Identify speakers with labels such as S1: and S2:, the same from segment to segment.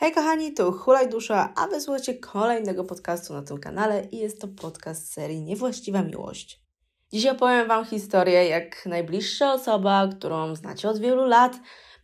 S1: Hej kochani, tu Hulaj Dusza, a wysłuchacie kolejnego podcastu na tym kanale i jest to podcast serii Niewłaściwa Miłość. Dzisiaj opowiem Wam historię, jak najbliższa osoba, którą znacie od wielu lat,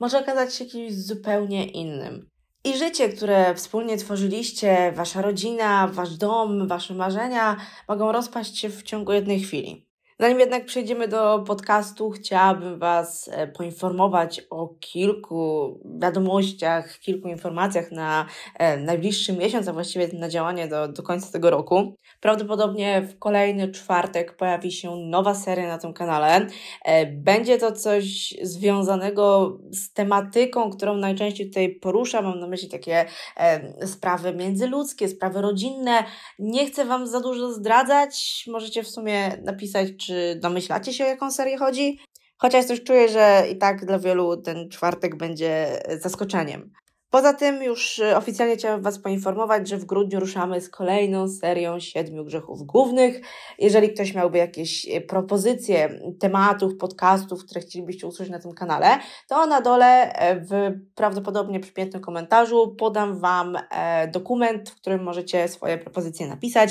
S1: może okazać się kimś zupełnie innym. I życie, które wspólnie tworzyliście, Wasza rodzina, Wasz dom, Wasze marzenia, mogą rozpaść się w ciągu jednej chwili. Zanim jednak przejdziemy do podcastu, chciałabym Was e, poinformować o kilku wiadomościach, kilku informacjach na e, najbliższy miesiąc, a właściwie na działanie do, do końca tego roku. Prawdopodobnie w kolejny czwartek pojawi się nowa seria na tym kanale. E, będzie to coś związanego z tematyką, którą najczęściej tutaj poruszam. Mam na myśli takie sprawy międzyludzkie, sprawy rodzinne. Nie chcę Wam za dużo zdradzać. Możecie w sumie napisać, czy domyślacie się, o jaką serię chodzi? Chociaż też czuję, że i tak dla wielu ten czwartek będzie zaskoczeniem. Poza tym już e, oficjalnie chciałam Was poinformować, że w grudniu ruszamy z kolejną serią siedmiu grzechów głównych. Jeżeli ktoś miałby jakieś e, propozycje tematów, podcastów, które chcielibyście usłyszeć na tym kanale, to na dole e, w prawdopodobnie przypiętym komentarzu podam Wam dokument, w którym możecie swoje propozycje napisać.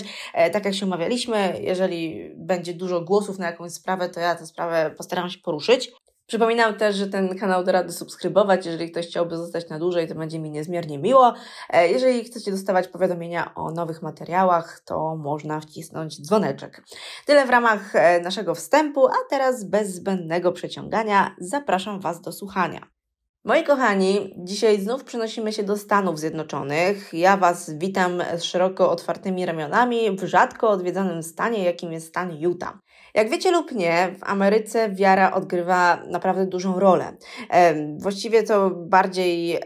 S1: Tak jak się umawialiśmy, jeżeli będzie dużo głosów na jakąś sprawę, to ja tę sprawę postaram się poruszyć. Przypominam też, że ten kanał da rady subskrybować. Jeżeli ktoś chciałby zostać na dłużej, to będzie mi niezmiernie miło. E, jeżeli chcecie dostawać powiadomienia o nowych materiałach, to można wcisnąć dzwoneczek. Tyle w ramach e, naszego wstępu, a teraz bez zbędnego przeciągania zapraszam Was do słuchania. Moi kochani, dzisiaj znów przenosimy się do Stanów Zjednoczonych. Ja Was witam z szeroko otwartymi ramionami w rzadko odwiedzanym stanie, jakim jest stan Utah. Jak wiecie lub nie, w Ameryce wiara odgrywa naprawdę dużą rolę. Właściwie to bardziej,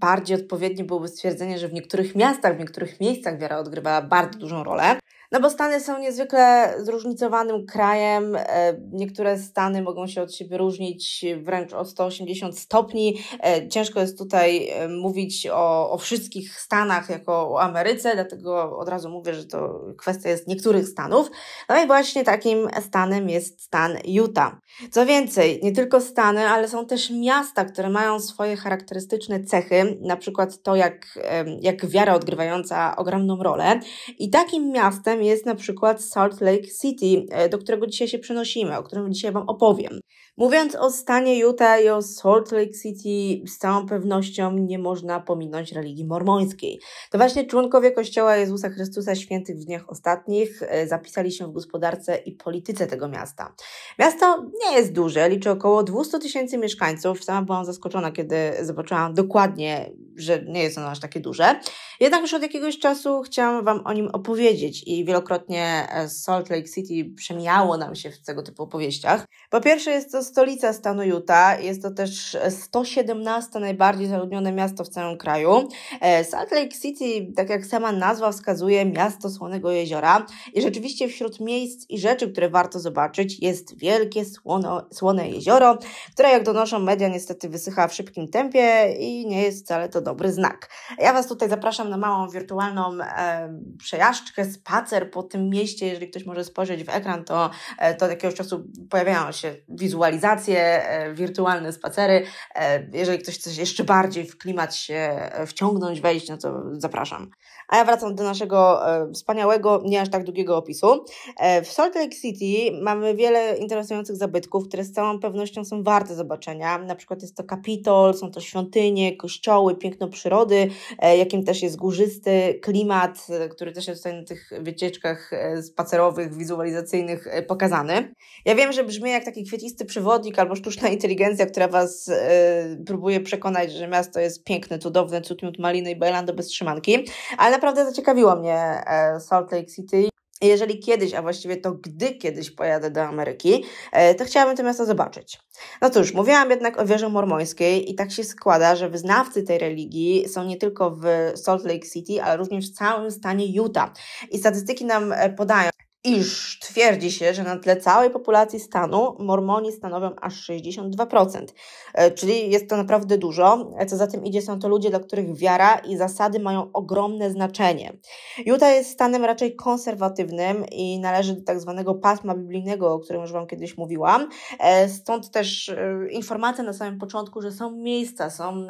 S1: bardziej odpowiednie byłoby stwierdzenie, że w niektórych miastach, w niektórych miejscach wiara odgrywa bardzo dużą rolę. No bo Stany są niezwykle zróżnicowanym krajem. E, niektóre Stany mogą się od siebie różnić wręcz o 180 stopni. E, ciężko jest tutaj e, mówić o, o wszystkich Stanach jako o Ameryce, dlatego od razu mówię, że to kwestia jest niektórych Stanów. No i właśnie takim Stanem jest stan Utah. Co więcej, nie tylko Stany, ale są też miasta, które mają swoje charakterystyczne cechy, na przykład to, jak, jak wiara odgrywająca ogromną rolę. I takim miastem jest na przykład Salt Lake City, e, do którego dzisiaj się przenosimy, o którym dzisiaj Wam opowiem. Mówiąc o stanie Utah i o Salt Lake City, z całą pewnością nie można pominąć religii mormońskiej. To właśnie członkowie Kościoła Jezusa Chrystusa Świętych w dniach ostatnich e, zapisali się w gospodarce i polityce tego miasta. Miasto nie jest duże, liczy około 200 tysięcy mieszkańców. Sama byłam zaskoczona, kiedy zobaczyłam dokładnie, że nie jest ono aż takie duże. Jednak już od jakiegoś czasu chciałam Wam o nim opowiedzieć i wielokrotnie e, Salt Lake City przemijało nam się w tego typu opowieściach. Po pierwsze jest to stolica stanu Utah, jest to też 117 e, najbardziej zaludnione miasto w całym kraju. E, Salt Lake City, tak jak sama nazwa wskazuje, miasto Słonego Jeziora i rzeczywiście wśród miejsc i rzeczy, które warto zobaczyć jest wielkie słono, Słone Jezioro, które jak donoszą media niestety wysycha w szybkim tempie i nie jest wcale to dobry znak. Ja Was tutaj zapraszam na małą wirtualną e, przejażdżkę, spacer po tym mieście, jeżeli ktoś może spojrzeć w ekran, to, e, to od jakiegoś czasu pojawiają się wizualizacje wizualizacje, e, wirtualne spacery. E, jeżeli ktoś chce jeszcze bardziej w klimat się e, wciągnąć, wejść, no to zapraszam. A ja wracam do naszego wspaniałego, nie aż tak długiego opisu. W Salt Lake City mamy wiele interesujących zabytków, które z całą pewnością są warte zobaczenia. Na przykład jest to Kapitol, są to świątynie, kościoły, piękno przyrody, jakim też jest górzysty klimat, który też jest tutaj na tych wycieczkach spacerowych, wizualizacyjnych pokazany. Ja wiem, że brzmi jak taki kwiecisty przywód, przewodnik albo sztuczna inteligencja, która was e, próbuje przekonać, że miasto jest piękne, cudowne, cud maliny i bajlando bez trzymanki, ale naprawdę zaciekawiło mnie e, Salt Lake City jeżeli kiedyś, a właściwie to gdy kiedyś pojadę do Ameryki, e, to chciałabym to miasto zobaczyć. No cóż, mówiłam jednak o wieży mormońskiej i tak się składa, że wyznawcy tej religii są nie tylko w Salt Lake City, ale również w całym stanie Utah. I statystyki nam podają, iż twierdzi się, że na tle całej populacji stanu Mormoni stanowią aż 62%, e, czyli jest to naprawdę dużo. E, co za tym idzie, są to ludzie, dla których wiara i zasady mają ogromne znaczenie. Utah jest stanem raczej konserwatywnym i należy do tak zwanego pasma biblijnego, o którym już Wam kiedyś mówiłam. E, stąd też informacja na samym początku, że są miejsca, są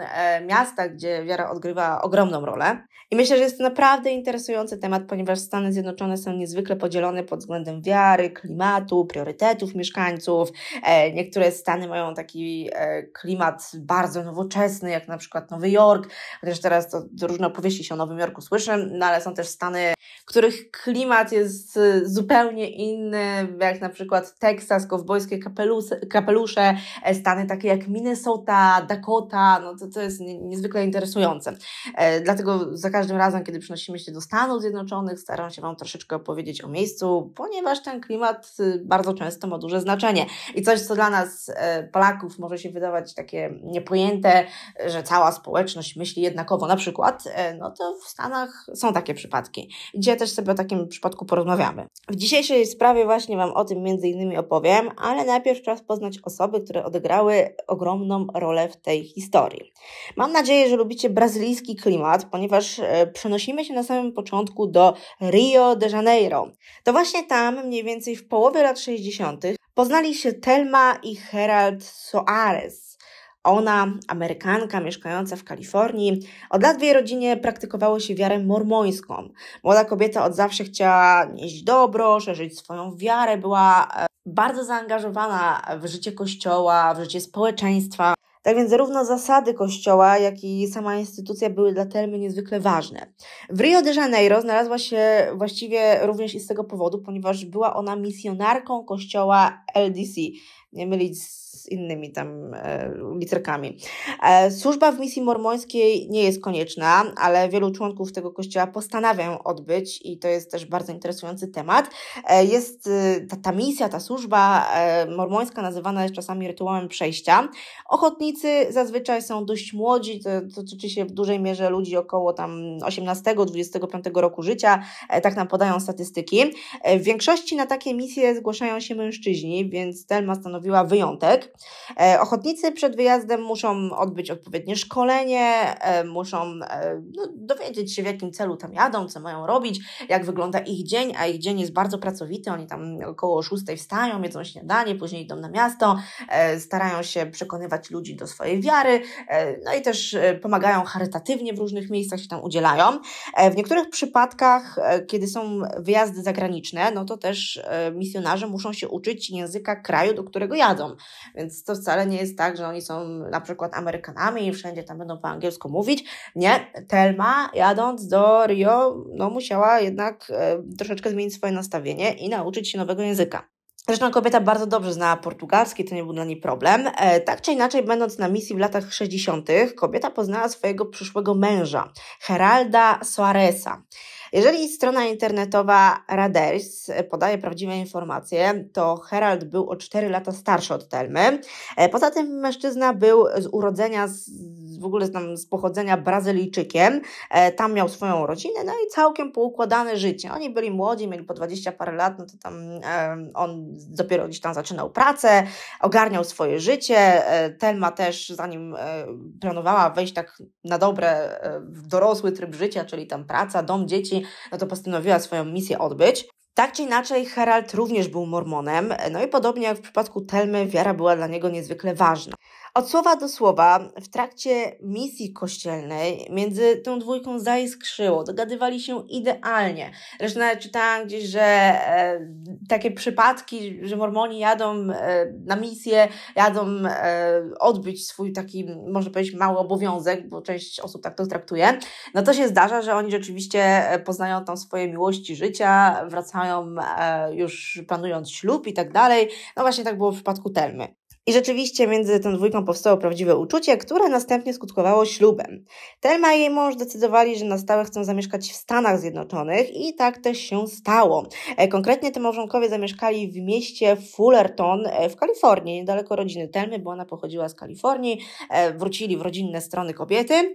S1: miasta, gdzie wiara odgrywa ogromną rolę. I myślę, że jest to naprawdę interesujący temat, ponieważ Stany Zjednoczone są niezwykle podzielone pod względem wiary, klimatu, priorytetów mieszkańców. E, niektóre stany mają taki e, klimat bardzo nowoczesny, jak na przykład Nowy Jork, chociaż teraz to różne opowieści się o Nowym Jorku słyszę, no ale są też stany, których klimat jest e, zupełnie inny, jak na przykład Teksas, kowbojskie kapelusze, kapelusze stany takie jak Minnesota, Dakota, no to, to jest niezwykle interesujące. Dlatego za każdym razem, kiedy przynosimy się do Stanów Zjednoczonych, staram się Wam troszeczkę opowiedzieć o miejscu, ponieważ ten klimat y, bardzo często ma duże znaczenie. I coś, co dla nas, e, Polaków, może się wydawać takie niepojęte, że cała społeczność myśli jednakowo, na przykład, e, no to w Stanach są takie przypadki. Gdzie też sobie o takim przypadku porozmawiamy. W dzisiejszej sprawie właśnie Wam o tym między innymi opowiem, ale najpierw czas poznać osoby, które odegrały ogromną rolę w tej historii. Mam nadzieję, że lubicie brazylijski klimat, ponieważ e, przenosimy się na samym początku do Rio de Janeiro. To właśnie właśnie tam, mniej więcej w połowie lat 60., poznali się Telma i Herald Soares. Ona, Amerykanka mieszkająca w Kalifornii, od lat w jej rodzinie praktykowało się wiarę mormońską. Młoda kobieta od zawsze chciała nieść dobro, szerzyć swoją wiarę, była e, bardzo zaangażowana w życie kościoła, w życie społeczeństwa. Tak więc zarówno zasady kościoła, jak i sama instytucja były dla Telmy niezwykle ważne. W Rio de Janeiro znalazła się właściwie również i z tego powodu, ponieważ była ona misjonarką kościoła LDC, nie mylić z z innymi tam e, literkami. E, służba w misji mormońskiej nie jest konieczna, ale wielu członków tego kościoła postanawiają odbyć i to jest też bardzo interesujący temat. E, jest e, ta, ta misja, ta służba e, mormońska nazywana jest czasami rytuałem przejścia. Ochotnicy zazwyczaj są dość młodzi, to, to tyczy się w dużej mierze ludzi około tam 18-25 roku życia, e, tak nam podają statystyki. W większości na takie misje zgłaszają się mężczyźni, więc Telma stanowiła wyjątek. E, ochotnicy przed wyjazdem muszą odbyć odpowiednie szkolenie, e, muszą e, no, dowiedzieć się, w jakim celu tam jadą, co mają robić, jak wygląda ich dzień, a ich dzień jest bardzo pracowity. Oni tam około 6 wstają, jedzą śniadanie, później idą na miasto, starają się przekonywać ludzi do swojej wiary, no i też pomagają charytatywnie w różnych miejscach, się tam udzielają. W niektórych przypadkach, kiedy są wyjazdy zagraniczne, no to też misjonarze muszą się uczyć języka kraju, do którego jadą. Więc to wcale nie jest tak, że oni są na przykład Amerykanami i wszędzie tam będą po angielsku mówić. Nie, Telma jadąc do Rio, no musiała jednak e, troszeczkę zmienić swoje nastawienie i nauczyć się nowego języka. Zresztą kobieta bardzo dobrze znała portugalski, to nie był dla niej problem. E, tak czy inaczej, będąc na misji w latach 60., kobieta poznała swojego przyszłego męża, Heralda Soaresa. Jeżeli strona internetowa Raders podaje prawdziwe informacje, to Herald był o 4 lata starszy od Telmy. E, poza tym mężczyzna był z urodzenia z w ogóle znam z pochodzenia Brazylijczykiem, e, tam miał swoją rodzinę, no i całkiem poukładane życie. Oni byli młodzi, mieli po 20 parę lat, no to tam e, on dopiero gdzieś tam zaczynał pracę, ogarniał swoje życie. E, Telma też, zanim planowała wejść tak na dobre w dorosły tryb życia, czyli tam praca, dom, dzieci, no to postanowiła swoją misję odbyć. Tak czy inaczej, Herald również był mormonem, no i podobnie jak w przypadku Telmy, wiara była dla niego niezwykle ważna. Od słowa do słowa, w trakcie misji kościelnej między tą dwójką zaiskrzyło, dogadywali się idealnie. Zresztą nawet czytałam gdzieś, że e, takie przypadki, że mormoni jadą e, na misję, jadą e, odbyć swój taki, może powiedzieć, mały obowiązek, bo część osób tak to traktuje, no to się zdarza, że oni rzeczywiście e, poznają tam swoje miłości życia, wracają e, już planując ślub i tak dalej. No właśnie tak było w przypadku Telmy. I rzeczywiście między tą dwójką powstało prawdziwe uczucie, które następnie skutkowało ślubem. Telma i jej mąż decydowali, że na stałe chcą zamieszkać w Stanach Zjednoczonych i tak też się stało. E, konkretnie te małżonkowie zamieszkali w mieście Fullerton e, w Kalifornii, niedaleko rodziny Telmy, bo ona pochodziła z Kalifornii. E, wrócili w rodzinne strony kobiety.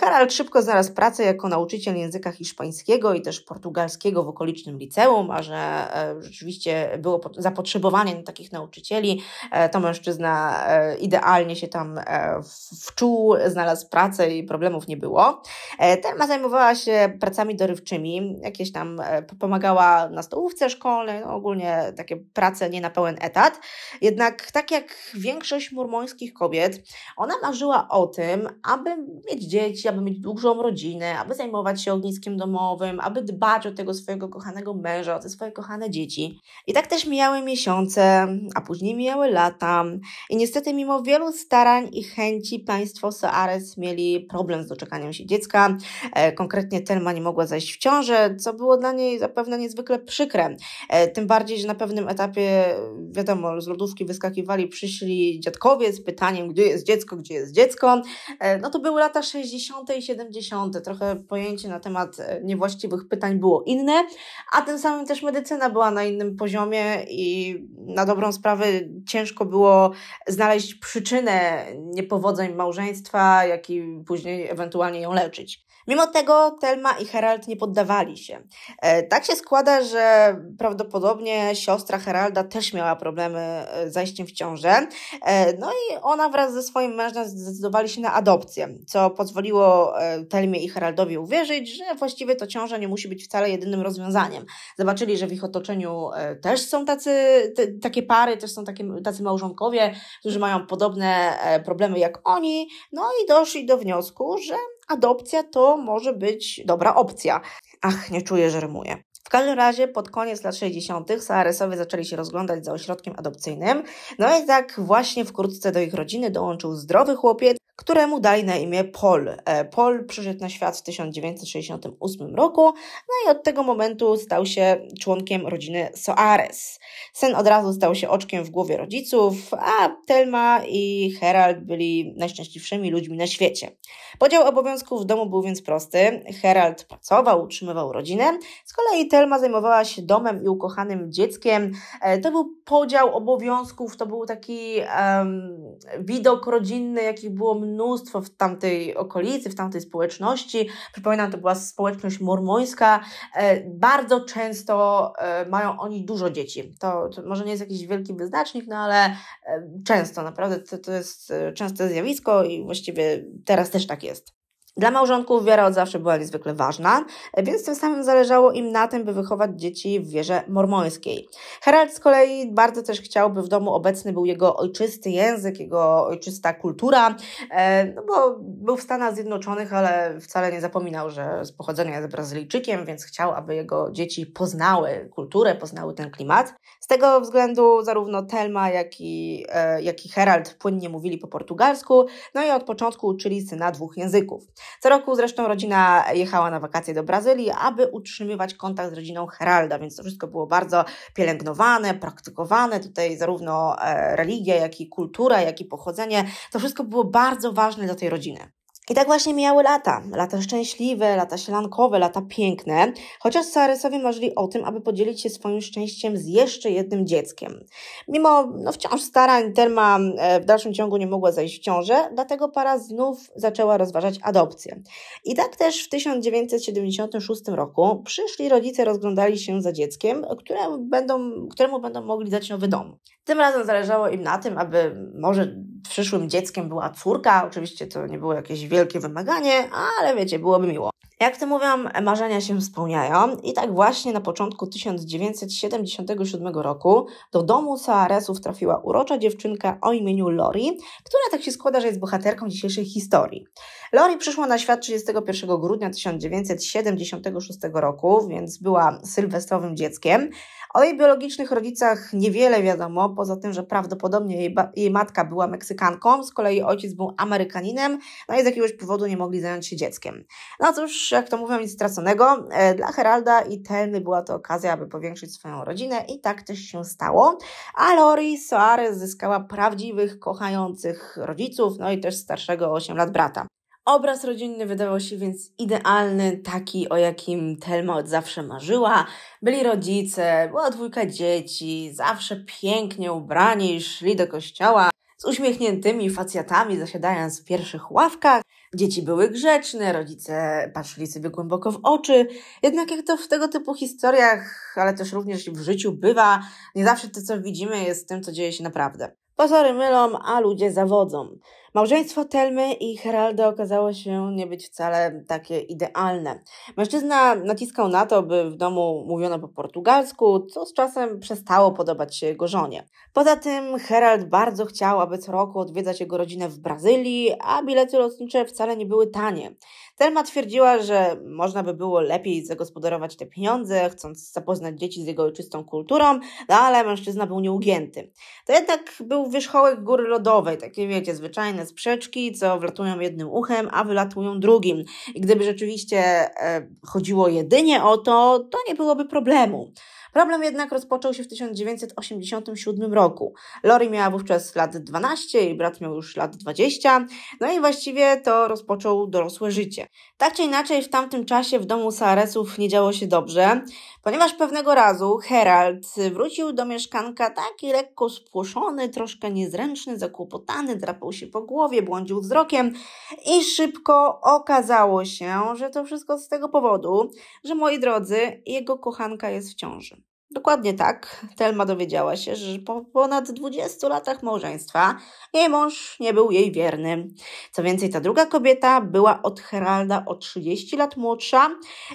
S1: Harald szybko znalazł pracę jako nauczyciel języka hiszpańskiego i też portugalskiego w okolicznym liceum, a że rzeczywiście było zapotrzebowanie na takich nauczycieli, to mężczyzna mężczyzna e, idealnie się tam e, wczuł, znalazł pracę i problemów nie było. E, Telma zajmowała się pracami dorywczymi, jakieś tam pomagała na stołówce szkolnej, no ogólnie takie prace nie na pełen etat. Jednak tak jak większość mormońskich kobiet, ona marzyła o tym, aby mieć dzieci, aby mieć dużą rodzinę, aby zajmować się ogniskiem domowym, aby dbać o tego swojego kochanego męża, o te swoje kochane dzieci. I tak też mijały miesiące, a później mijały lata, i niestety, mimo wielu starań i chęci, państwo Soares mieli problem z doczekaniem się dziecka. E, konkretnie Telma nie mogła zajść w ciążę, co było dla niej zapewne niezwykle przykre. E, tym bardziej, że na pewnym etapie, wiadomo, z lodówki wyskakiwali, przyszli dziadkowie z pytaniem, gdzie jest dziecko, gdzie jest dziecko. E, no to były lata 60. i 70. Trochę pojęcie na temat niewłaściwych pytań było inne, a tym samym też medycyna była na innym poziomie i na dobrą sprawę ciężko było znaleźć przyczynę niepowodzeń małżeństwa, jak i później ewentualnie ją leczyć. Mimo tego Telma i Herald nie poddawali się. E, tak się składa, że prawdopodobnie siostra Heralda też miała problemy e, z zajściem w ciążę. E, no i ona wraz ze swoim mężem zdecydowali się na adopcję, co pozwoliło Telmie i Heraldowi uwierzyć, że właściwie to ciąża nie musi być wcale jedynym rozwiązaniem. Zobaczyli, że w ich otoczeniu też są tacy, te, takie pary, też są takie, tacy małżonkowie, którzy mają podobne problemy jak oni, no i doszli do wniosku, że adopcja to może być dobra opcja. Ach, nie czuję, że rymuję. W każdym razie pod koniec lat 60. Saharesowie zaczęli się rozglądać za ośrodkiem adopcyjnym. No i tak właśnie wkrótce do ich rodziny dołączył zdrowy chłopiec któremu dali na imię Paul. E, Paul przyszedł na świat w 1968 roku, no i od tego momentu stał się członkiem rodziny Soares. Sen od razu stał się oczkiem w głowie rodziców, a Telma i Herald byli najszczęśliwszymi ludźmi na świecie. Podział obowiązków w domu był więc prosty. Herald pracował, utrzymywał rodzinę, z kolei Telma zajmowała się domem i ukochanym dzieckiem. E, to był podział obowiązków, to był taki um, widok rodzinny, jaki było mnóstwo w tamtej okolicy, w tamtej społeczności. Przypominam, to była społeczność mormońska. E, bardzo często e, mają oni dużo dzieci. To, to może nie jest jakiś wielki wyznacznik, no ale e, często, naprawdę to, to jest częste zjawisko i właściwie teraz też tak jest. Dla małżonków wiara od zawsze była niezwykle ważna, więc tym samym zależało im na tym, by wychować dzieci w wierze mormońskiej. Harald z kolei bardzo też chciał, by w domu obecny był jego ojczysty język, jego ojczysta kultura, e, no bo był w Stanach Zjednoczonych, ale wcale nie zapominał, że z pochodzenia jest Brazylijczykiem, więc chciał, aby jego dzieci poznały kulturę, poznały ten klimat. Z tego względu zarówno Telma, jak i, e, jak i Herald płynnie mówili po portugalsku, no i od początku uczyli syna dwóch języków. Co roku zresztą rodzina jechała na wakacje do Brazylii, aby utrzymywać kontakt z rodziną Heralda, więc to wszystko było bardzo pielęgnowane, praktykowane. Tutaj zarówno e, religia, jak i kultura, jak i pochodzenie, to wszystko było bardzo ważne dla tej rodziny. I tak właśnie mijały lata. Lata szczęśliwe, lata sielankowe, lata piękne, chociaż Saresowie marzyli o tym, aby podzielić się swoim szczęściem z jeszcze jednym dzieckiem. Mimo no, wciąż starań terma e, w dalszym ciągu nie mogła zajść w ciążę, dlatego para znów zaczęła rozważać adopcję. I tak też w 1976 roku przyszli rodzice rozglądali się za dzieckiem, któremu będą, któremu będą mogli dać nowy dom. Tym razem zależało im na tym, aby może przyszłym dzieckiem była córka. Oczywiście to nie było jakieś wielkie wymaganie, ale wiecie, byłoby miło. Jak to mówiłam, marzenia się spełniają i tak właśnie na początku 1977 roku do domu Soaresów trafiła urocza dziewczynka o imieniu Lori, która tak się składa, że jest bohaterką dzisiejszej historii. Lori przyszła na świat 31 grudnia 1976 roku, więc była sylwestrowym dzieckiem. O jej biologicznych rodzicach niewiele wiadomo, poza tym, że prawdopodobnie jej, jej matka była Meksykanką, z kolei ojciec był Amerykaninem, no i z jakiegoś powodu nie mogli zająć się dzieckiem. No cóż, jak to mówią, nic straconego. E, dla Heralda i Telmy była to okazja, aby powiększyć swoją rodzinę i tak też się stało. A Lori Soares zyskała prawdziwych, kochających rodziców, no i też starszego o 8 lat brata. Obraz rodzinny wydawał się więc idealny, taki o jakim Telma od zawsze marzyła. Byli rodzice, była dwójka dzieci, zawsze pięknie ubrani szli do kościoła z uśmiechniętymi facjatami, zasiadając w pierwszych ławkach. Dzieci były grzeczne, rodzice patrzyli sobie głęboko w oczy. Jednak jak to w tego typu historiach, ale też również w życiu bywa, nie zawsze to, co widzimy, jest tym, co dzieje się naprawdę. Pozory mylą, a ludzie zawodzą. Małżeństwo Telmy i Heralda okazało się nie być wcale takie idealne. Mężczyzna naciskał na to, by w domu mówiono po portugalsku, co z czasem przestało podobać się jego żonie. Poza tym Herald bardzo chciał, aby co roku odwiedzać jego rodzinę w Brazylii, a bilety lotnicze wcale nie były tanie. Telma twierdziła, że można by było lepiej zagospodarować te pieniądze, chcąc zapoznać dzieci z jego ojczystą kulturą, no ale mężczyzna był nieugięty. To jednak był wierzchołek góry lodowej, takie wiecie, zwyczajne sprzeczki, co wlatują jednym uchem, a wylatują drugim. I gdyby rzeczywiście e, chodziło jedynie o to, to nie byłoby problemu. Problem jednak rozpoczął się w 1987 roku. Lori miała wówczas lat 12, jej brat miał już lat 20, no i właściwie to rozpoczął dorosłe życie. Tak czy inaczej, w tamtym czasie w domu Saresów nie działo się dobrze. Ponieważ pewnego razu Herald wrócił do mieszkanka taki lekko spłoszony, troszkę niezręczny, zakłopotany, drapał się po głowie, błądził wzrokiem i szybko okazało się, że to wszystko z tego powodu, że moi drodzy, jego kochanka jest w ciąży. Dokładnie tak, Telma dowiedziała się, że po ponad 20 latach małżeństwa jej mąż nie był jej wierny. Co więcej, ta druga kobieta była od Heralda o 30 lat młodsza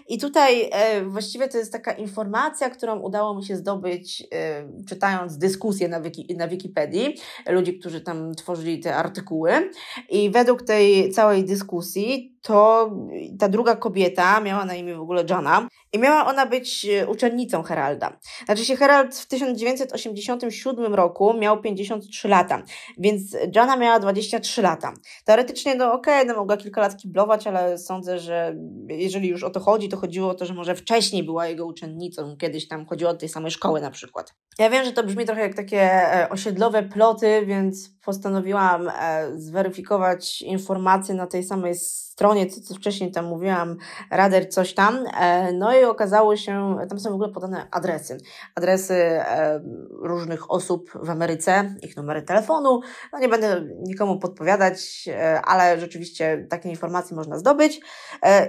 S1: i tutaj e, właściwie to jest taka informacja, którą udało mi się zdobyć e, czytając dyskusję na, wiki, na Wikipedii ludzi, którzy tam tworzyli te artykuły i według tej całej dyskusji to y, ta druga kobieta miała na imię w ogóle Johna i miała ona być y, uczennicą Heralda. Znaczy się Herald w 1987 roku miał 53 lata, więc Johna miała 23 lata. Teoretycznie, no okej, okay, no mogła kilka lat kiblować, ale sądzę, że jeżeli już o to chodzi, to chodziło o to, że może wcześniej była jego uczennicą, kiedyś tam chodziło od tej samej szkoły na przykład. Ja wiem, że to brzmi trochę jak takie e, osiedlowe ploty, więc postanowiłam e, zweryfikować informacje na tej samej stronie, stronie, co, co wcześniej tam mówiłam, rader coś tam, e, no i okazało się, tam są w ogóle podane adresy, adresy e, różnych osób w Ameryce, ich numery telefonu, no nie będę nikomu podpowiadać, e, ale rzeczywiście takie informacje można zdobyć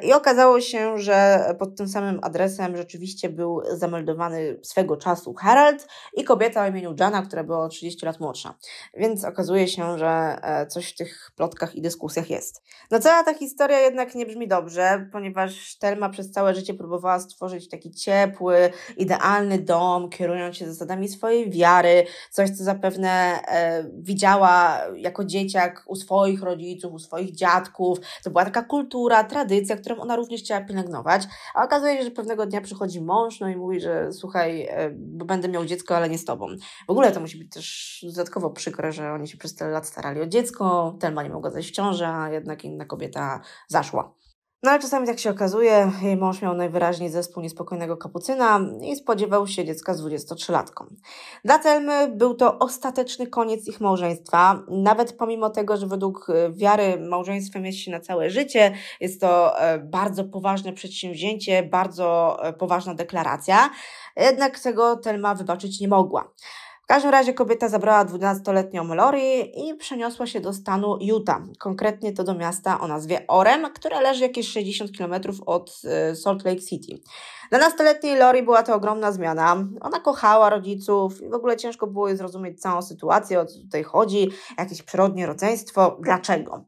S1: i okazało się, że pod tym samym adresem rzeczywiście był zameldowany swego czasu Harold i kobieta o imieniu Jana, która była o 30 lat młodsza, więc okazuje się, że coś w tych plotkach i dyskusjach jest. No cała ta historia historia jednak nie brzmi dobrze, ponieważ Telma przez całe życie próbowała stworzyć taki ciepły, idealny dom, kierując się zasadami swojej wiary, coś, co zapewne e, widziała jako dzieciak u swoich rodziców, u swoich dziadków. To była taka kultura, tradycja, którą ona również chciała pielęgnować, a okazuje się, że pewnego dnia przychodzi mąż, no i mówi, że słuchaj, e, będę miał dziecko, ale nie z tobą. W ogóle to musi być też dodatkowo przykre, że oni się przez tyle lat starali o dziecko, Telma nie mogła zejść w ciąży, a jednak inna kobieta zaszła. No ale czasami tak się okazuje, jej mąż miał najwyraźniej zespół niespokojnego kapucyna i spodziewał się dziecka z 23-latką. Dla Telmy był to ostateczny koniec ich małżeństwa, nawet pomimo tego, że według e, wiary małżeństwem jest się na całe życie, jest to e, bardzo poważne przedsięwzięcie, bardzo e, poważna deklaracja, jednak tego Telma wybaczyć nie mogła każdym razie kobieta zabrała 12-letnią Lori i przeniosła się do stanu Utah, konkretnie to do miasta o nazwie Orem, które leży jakieś 60 km od e, Salt Lake City. Dla nastoletniej Lori była to ogromna zmiana. Ona kochała rodziców i w ogóle ciężko było jej zrozumieć całą sytuację, o co tutaj chodzi, jakieś przyrodnie rodzeństwo, dlaczego.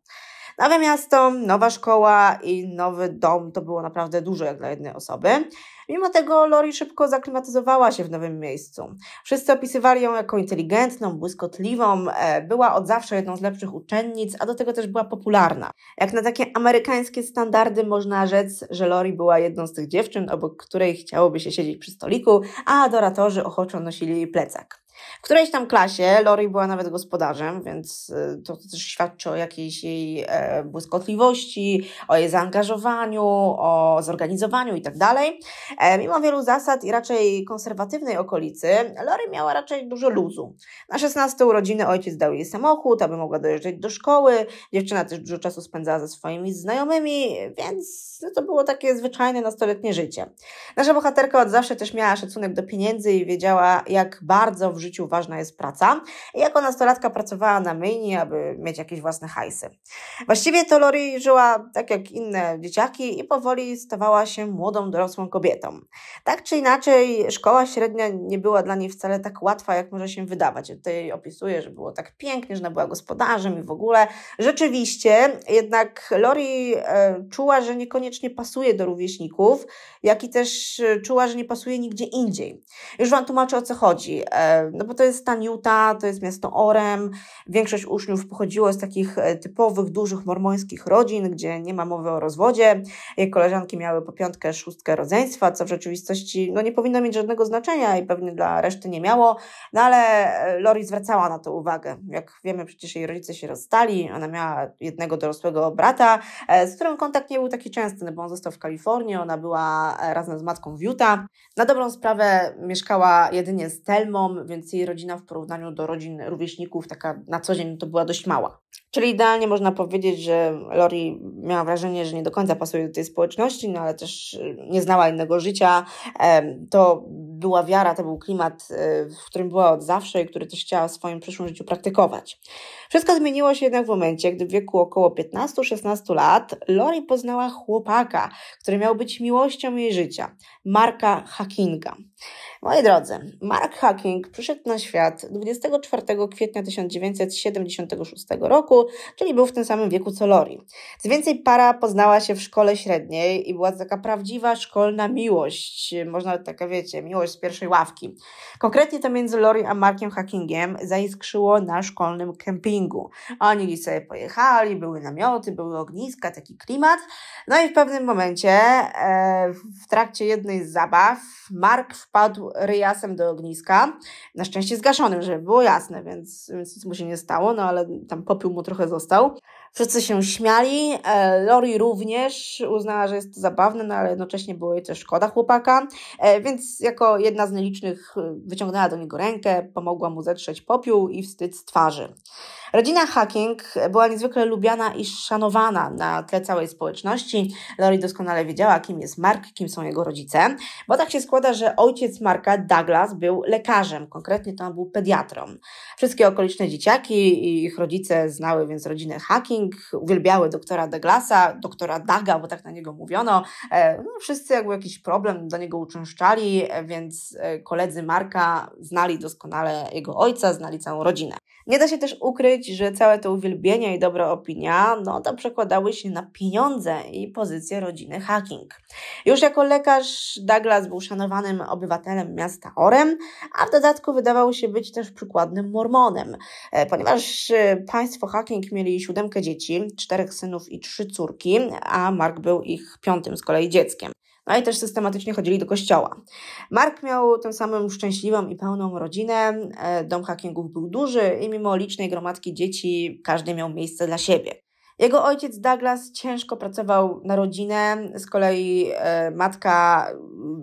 S1: Nowe miasto, nowa szkoła i nowy dom to było naprawdę dużo jak dla jednej osoby. Mimo tego Lori szybko zaklimatyzowała się w nowym miejscu. Wszyscy opisywali ją jako inteligentną, błyskotliwą, e, była od zawsze jedną z lepszych uczennic, a do tego też była popularna. Jak na takie amerykańskie standardy można rzec, że Lori była jedną z tych dziewczyn, obok której chciałoby się siedzieć przy stoliku, a adoratorzy ochoczo nosili jej plecak. W którejś tam klasie Lori była nawet gospodarzem, więc y, to też świadczy o jakiejś jej e, błyskotliwości, o jej zaangażowaniu, o zorganizowaniu itd. Tak e, mimo wielu zasad i raczej konserwatywnej okolicy, Lori miała raczej dużo luzu. Na 16 urodziny ojciec dał jej samochód, aby mogła dojeżdżać do szkoły. Dziewczyna też dużo czasu spędzała ze swoimi znajomymi, więc no, to było takie zwyczajne nastoletnie życie. Nasza bohaterka od zawsze też miała szacunek do pieniędzy i wiedziała, jak bardzo w życiu życiu ważna jest praca. I jako nastolatka pracowała na myjni, aby mieć jakieś własne hajsy. Właściwie to Lori żyła tak jak inne dzieciaki i powoli stawała się młodą, dorosłą kobietą. Tak czy inaczej, szkoła średnia nie była dla niej wcale tak łatwa, jak może się wydawać. Ja tutaj opisuję, że było tak pięknie, że ona była gospodarzem i w ogóle. Rzeczywiście, jednak Lori e, czuła, że niekoniecznie pasuje do rówieśników, jak i też e, czuła, że nie pasuje nigdzie indziej. Już Wam tłumaczę, o co chodzi. E, no bo to jest stan Utah, to jest miasto Orem. Większość uczniów pochodziło z takich e, typowych, dużych mormońskich rodzin, gdzie nie ma mowy o rozwodzie. Jej koleżanki miały po piątkę, szóstkę rodzeństwa, co w rzeczywistości no, nie powinno mieć żadnego znaczenia i pewnie dla reszty nie miało. No ale e, Lori zwracała na to uwagę. Jak wiemy, przecież jej rodzice się rozstali, ona miała jednego dorosłego brata, e, z którym kontakt nie był taki częsty, no bo on został w Kalifornii, ona była razem z matką w Utah. Na dobrą sprawę mieszkała jedynie z Telmą, więc jej rodzina w porównaniu do rodzin rówieśników, taka na co dzień to była dość mała. Czyli idealnie można powiedzieć, że Lori miała wrażenie, że nie do końca pasuje do tej społeczności, no ale też y, nie znała innego życia. To była wiara, to był klimat, y, w którym była od zawsze i który też chciała w swoim przyszłym życiu praktykować. Wszystko zmieniło się jednak w momencie, gdy w wieku około 15-16 lat Lori poznała chłopaka, który miał być miłością jej życia, Marka Hackinga. Moi drodzy, Mark Hacking przyszedł na świat 24 kwietnia 1976 roku, czyli był w tym samym wieku co Lori. Co więcej, para poznała się w szkole średniej i była taka prawdziwa szkolna miłość, można taka, wiecie, miłość z pierwszej ławki. Konkretnie to między Lori a Markiem Hackingiem zaiskrzyło na szkolnym kempingu. Oni gdzieś sobie pojechali, były namioty, były ogniska, taki klimat. No i w pewnym momencie, e, w trakcie jednej z zabaw, Mark wpadł ryjasem do ogniska, na szczęście zgaszonym, żeby było jasne, więc, więc nic mu się nie stało, no ale tam popiół mu trochę został. Wszyscy się śmiali, e, Lori również uznała, że jest to zabawne, no ale jednocześnie było jej też szkoda chłopaka, e, więc jako jedna z nielicznych e, wyciągnęła do niego rękę, pomogła mu zetrzeć popiół i wstyd z twarzy. Rodzina Hacking była niezwykle lubiana i szanowana na tle całej społeczności. Lori doskonale wiedziała, kim jest Mark, kim są jego rodzice, bo tak się składa, że ojciec Marka, Douglas, był lekarzem, konkretnie to on był pediatrą. Wszystkie okoliczne dzieciaki i ich rodzice znały więc rodzinę Hacking, King uwielbiały doktora Douglasa, doktora Daga, bo tak na niego mówiono. E, no, wszyscy jakby jakiś problem do niego uczęszczali, e, więc e, koledzy Marka znali doskonale jego ojca, znali całą rodzinę. Nie da się też ukryć, że całe to uwielbienie i dobra opinia, no to przekładały się na pieniądze i pozycję rodziny Hacking. Już jako lekarz Douglas był szanowanym obywatelem miasta Orem, a w dodatku wydawał się być też przykładnym mormonem, ponieważ państwo Hacking mieli siódemkę dzieci, dzieci, czterech synów i trzy córki, a Mark był ich piątym z kolei dzieckiem. No i też systematycznie chodzili do kościoła. Mark miał tym samym szczęśliwą i pełną rodzinę, e, dom Hackingów był duży i mimo licznej gromadki dzieci każdy miał miejsce dla siebie. Jego ojciec Douglas ciężko pracował na rodzinę, z kolei e, matka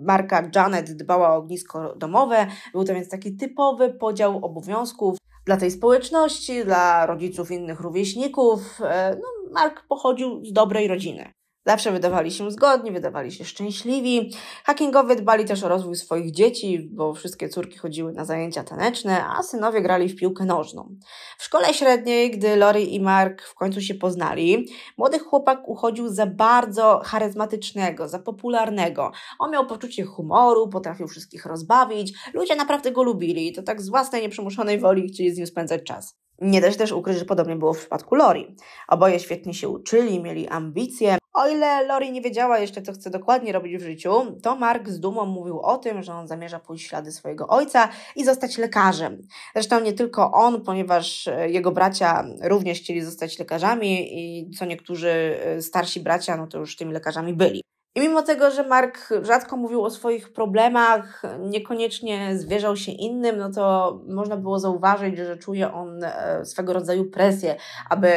S1: Marka Janet dbała o ognisko domowe. Był to więc taki typowy podział obowiązków, dla tej społeczności, dla rodziców innych rówieśników. E, no, Mark pochodził z dobrej rodziny. Zawsze wydawali się zgodni, wydawali się szczęśliwi. Hackingowie dbali też o rozwój swoich dzieci, bo wszystkie córki chodziły na zajęcia taneczne, a synowie grali w piłkę nożną. W szkole średniej, gdy Lori i Mark w końcu się poznali, młody chłopak uchodził za bardzo charyzmatycznego, za popularnego. On miał poczucie humoru, potrafił wszystkich rozbawić. Ludzie naprawdę go lubili i to tak z własnej nieprzymuszonej woli chcieli z nim spędzać czas. Nie da się też ukryć, że podobnie było w przypadku Lori. Oboje świetnie się uczyli, mieli ambicje. O ile Lori nie wiedziała jeszcze, co chce dokładnie robić w życiu, to Mark z dumą mówił o tym, że on zamierza pójść ślady swojego ojca i zostać lekarzem. Zresztą nie tylko on, ponieważ e, jego bracia również chcieli zostać lekarzami i co niektórzy e, starsi bracia, no to już tymi lekarzami byli. I mimo tego, że Mark rzadko mówił o swoich problemach, niekoniecznie zwierzał się innym, no to można było zauważyć, że czuje on e, swego rodzaju presję, aby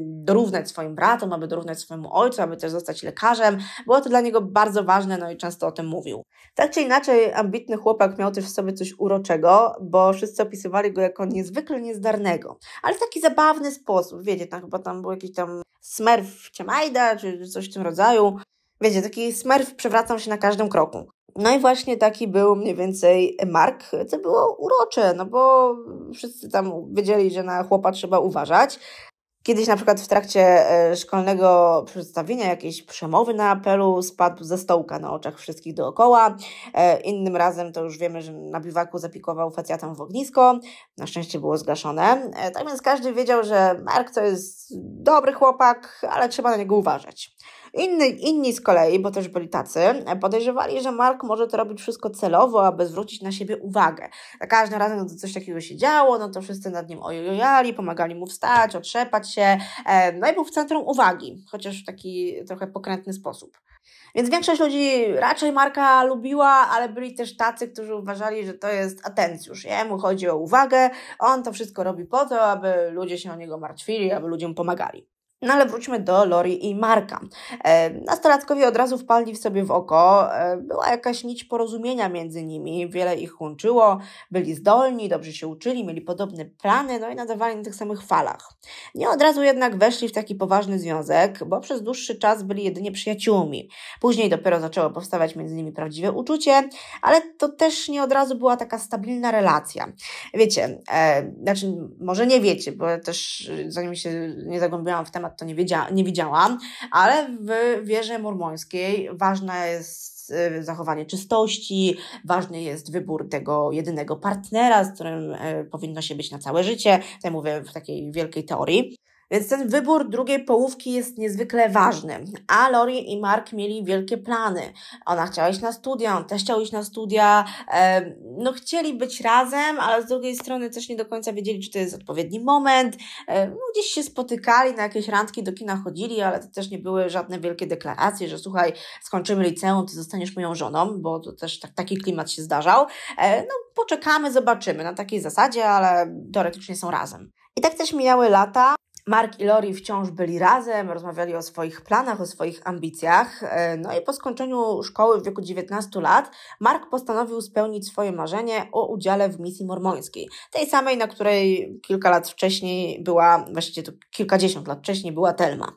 S1: dorównać swoim bratom, aby dorównać swojemu ojcu, aby też zostać lekarzem. Było to dla niego bardzo ważne, no i często o tym mówił. Tak czy inaczej, ambitny chłopak miał też w sobie coś uroczego, bo wszyscy opisywali go jako niezwykle niezdarnego, ale w taki zabawny sposób, wiecie, tam chyba tam był jakiś tam smerf ciemajda, czy coś w tym rodzaju. Wiecie, taki smerf przewracał się na każdym kroku. No i właśnie taki był mniej więcej Mark, co było urocze, no bo wszyscy tam wiedzieli, że na chłopa trzeba uważać. Kiedyś na przykład w trakcie e, szkolnego przedstawienia jakiejś przemowy na apelu spadł ze stołka na oczach wszystkich dookoła. E, innym razem to już wiemy, że na biwaku zapikował facjatem w ognisko. Na szczęście było zgaszone. E, tak więc każdy wiedział, że Mark to jest dobry chłopak, ale trzeba na niego uważać. Inny, inni z kolei, bo też byli tacy, e, podejrzewali, że Mark może to robić wszystko celowo, aby zwrócić na siebie uwagę. Za każdym razem, gdy coś takiego się działo, no to wszyscy nad nim ojojali, pomagali mu wstać, otrzepać się, e, no i był w centrum uwagi, chociaż w taki trochę pokrętny sposób. Więc większość ludzi raczej Marka lubiła, ale byli też tacy, którzy uważali, że to jest atencjusz. Jemu chodzi o uwagę, on to wszystko robi po to, aby ludzie się o niego martwili, aby ludziom pomagali. No ale wróćmy do Lori i Marka. E, nastolatkowie od razu wpadli w sobie w oko. E, była jakaś nić porozumienia między nimi, wiele ich łączyło, byli zdolni, dobrze się uczyli, mieli podobne plany, no i nadawali na tych samych falach. Nie od razu jednak weszli w taki poważny związek, bo przez dłuższy czas byli jedynie przyjaciółmi. Później dopiero zaczęło powstawać między nimi prawdziwe uczucie, ale to też nie od razu była taka stabilna relacja. Wiecie, e, znaczy może nie wiecie, bo ja też zanim się nie zagłębiałam w temat to nie, wiedzia, nie widziałam, ale w wieży mormońskiej ważne jest y, zachowanie czystości, ważny jest wybór tego jedynego partnera, z którym y, powinno się być na całe życie. Tutaj mówię w takiej wielkiej teorii. Więc ten wybór drugiej połówki jest niezwykle ważny. A Lori i Mark mieli wielkie plany. Ona chciała iść na studia, on też chciał iść na studia. No chcieli być razem, ale z drugiej strony też nie do końca wiedzieli, czy to jest odpowiedni moment. No, gdzieś się spotykali, na jakieś randki do kina chodzili, ale to też nie były żadne wielkie deklaracje, że słuchaj, skończymy liceum, ty zostaniesz moją żoną, bo to też tak, taki klimat się zdarzał. E, no poczekamy, zobaczymy na takiej zasadzie, ale teoretycznie są razem. I tak też mijały lata. Mark i Lori wciąż byli razem, rozmawiali o swoich planach, o swoich ambicjach. E, no i po skończeniu szkoły w wieku 19 lat, Mark postanowił spełnić swoje marzenie o udziale w misji mormońskiej. Tej samej, na której kilka lat wcześniej była, właściwie to kilkadziesiąt lat wcześniej była Telma.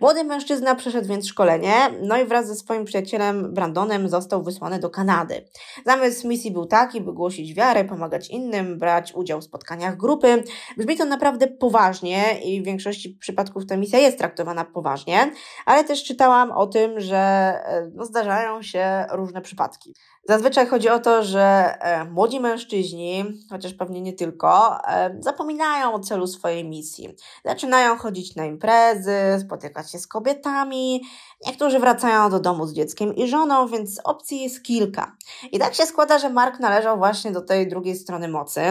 S1: Młody mężczyzna przeszedł więc szkolenie, no i wraz ze swoim przyjacielem Brandonem został wysłany do Kanady. Zamysł misji był taki, by głosić wiarę, pomagać innym, brać udział w spotkaniach grupy. Brzmi to naprawdę poważnie i większości przypadków ta misja jest traktowana poważnie, ale też czytałam o tym, że e, no, zdarzają się różne przypadki. Zazwyczaj chodzi o to, że e, młodzi mężczyźni, chociaż pewnie nie tylko, e, zapominają o celu swojej misji. Zaczynają chodzić na imprezy, spotykać się z kobietami, niektórzy wracają do domu z dzieckiem i żoną, więc opcji jest kilka. I tak się składa, że Mark należał właśnie do tej drugiej strony mocy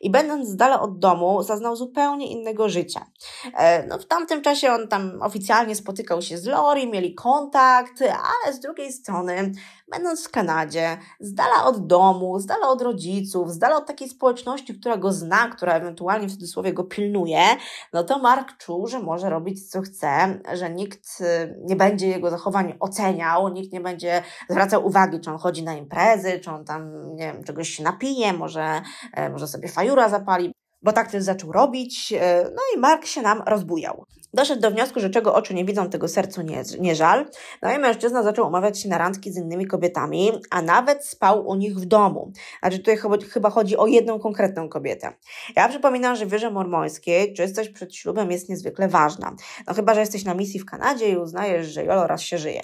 S1: i będąc z dala od domu, zaznał zupełnie innego życia. E, no, w tamtym czasie on tam oficjalnie spotykał się z Lori, mieli kontakt, ale z drugiej strony będąc w Kanadzie, z dala od domu, z dala od rodziców, z dala od takiej społeczności, która go zna, która ewentualnie w cudzysłowie go pilnuje, no to Mark czuł, że może robić co chce, że nikt y, nie będzie jego zachowań oceniał, nikt nie będzie zwracał uwagi, czy on chodzi na imprezy, czy on tam, nie wiem, czegoś się napije, może, e, może sobie fajura zapali bo tak też zaczął robić, e, no i Mark się nam rozbujał. Doszedł do wniosku, że czego oczy nie widzą, tego sercu nie, nie żal. No i mężczyzna zaczął umawiać się na randki z innymi kobietami, a nawet spał u nich w domu. Znaczy tutaj chyba chodzi o jedną konkretną kobietę. Ja przypominam, że w wierze mormońskiej czystość przed ślubem jest niezwykle ważna. No chyba, że jesteś na misji w Kanadzie i uznajesz, że jolo raz się żyje.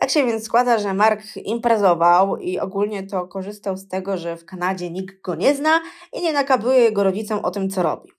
S1: Tak się więc składa, że Mark imprezował i ogólnie to korzystał z tego, że w Kanadzie nikt go nie zna i nie nakabuje jego rodzicom o tym, co robi.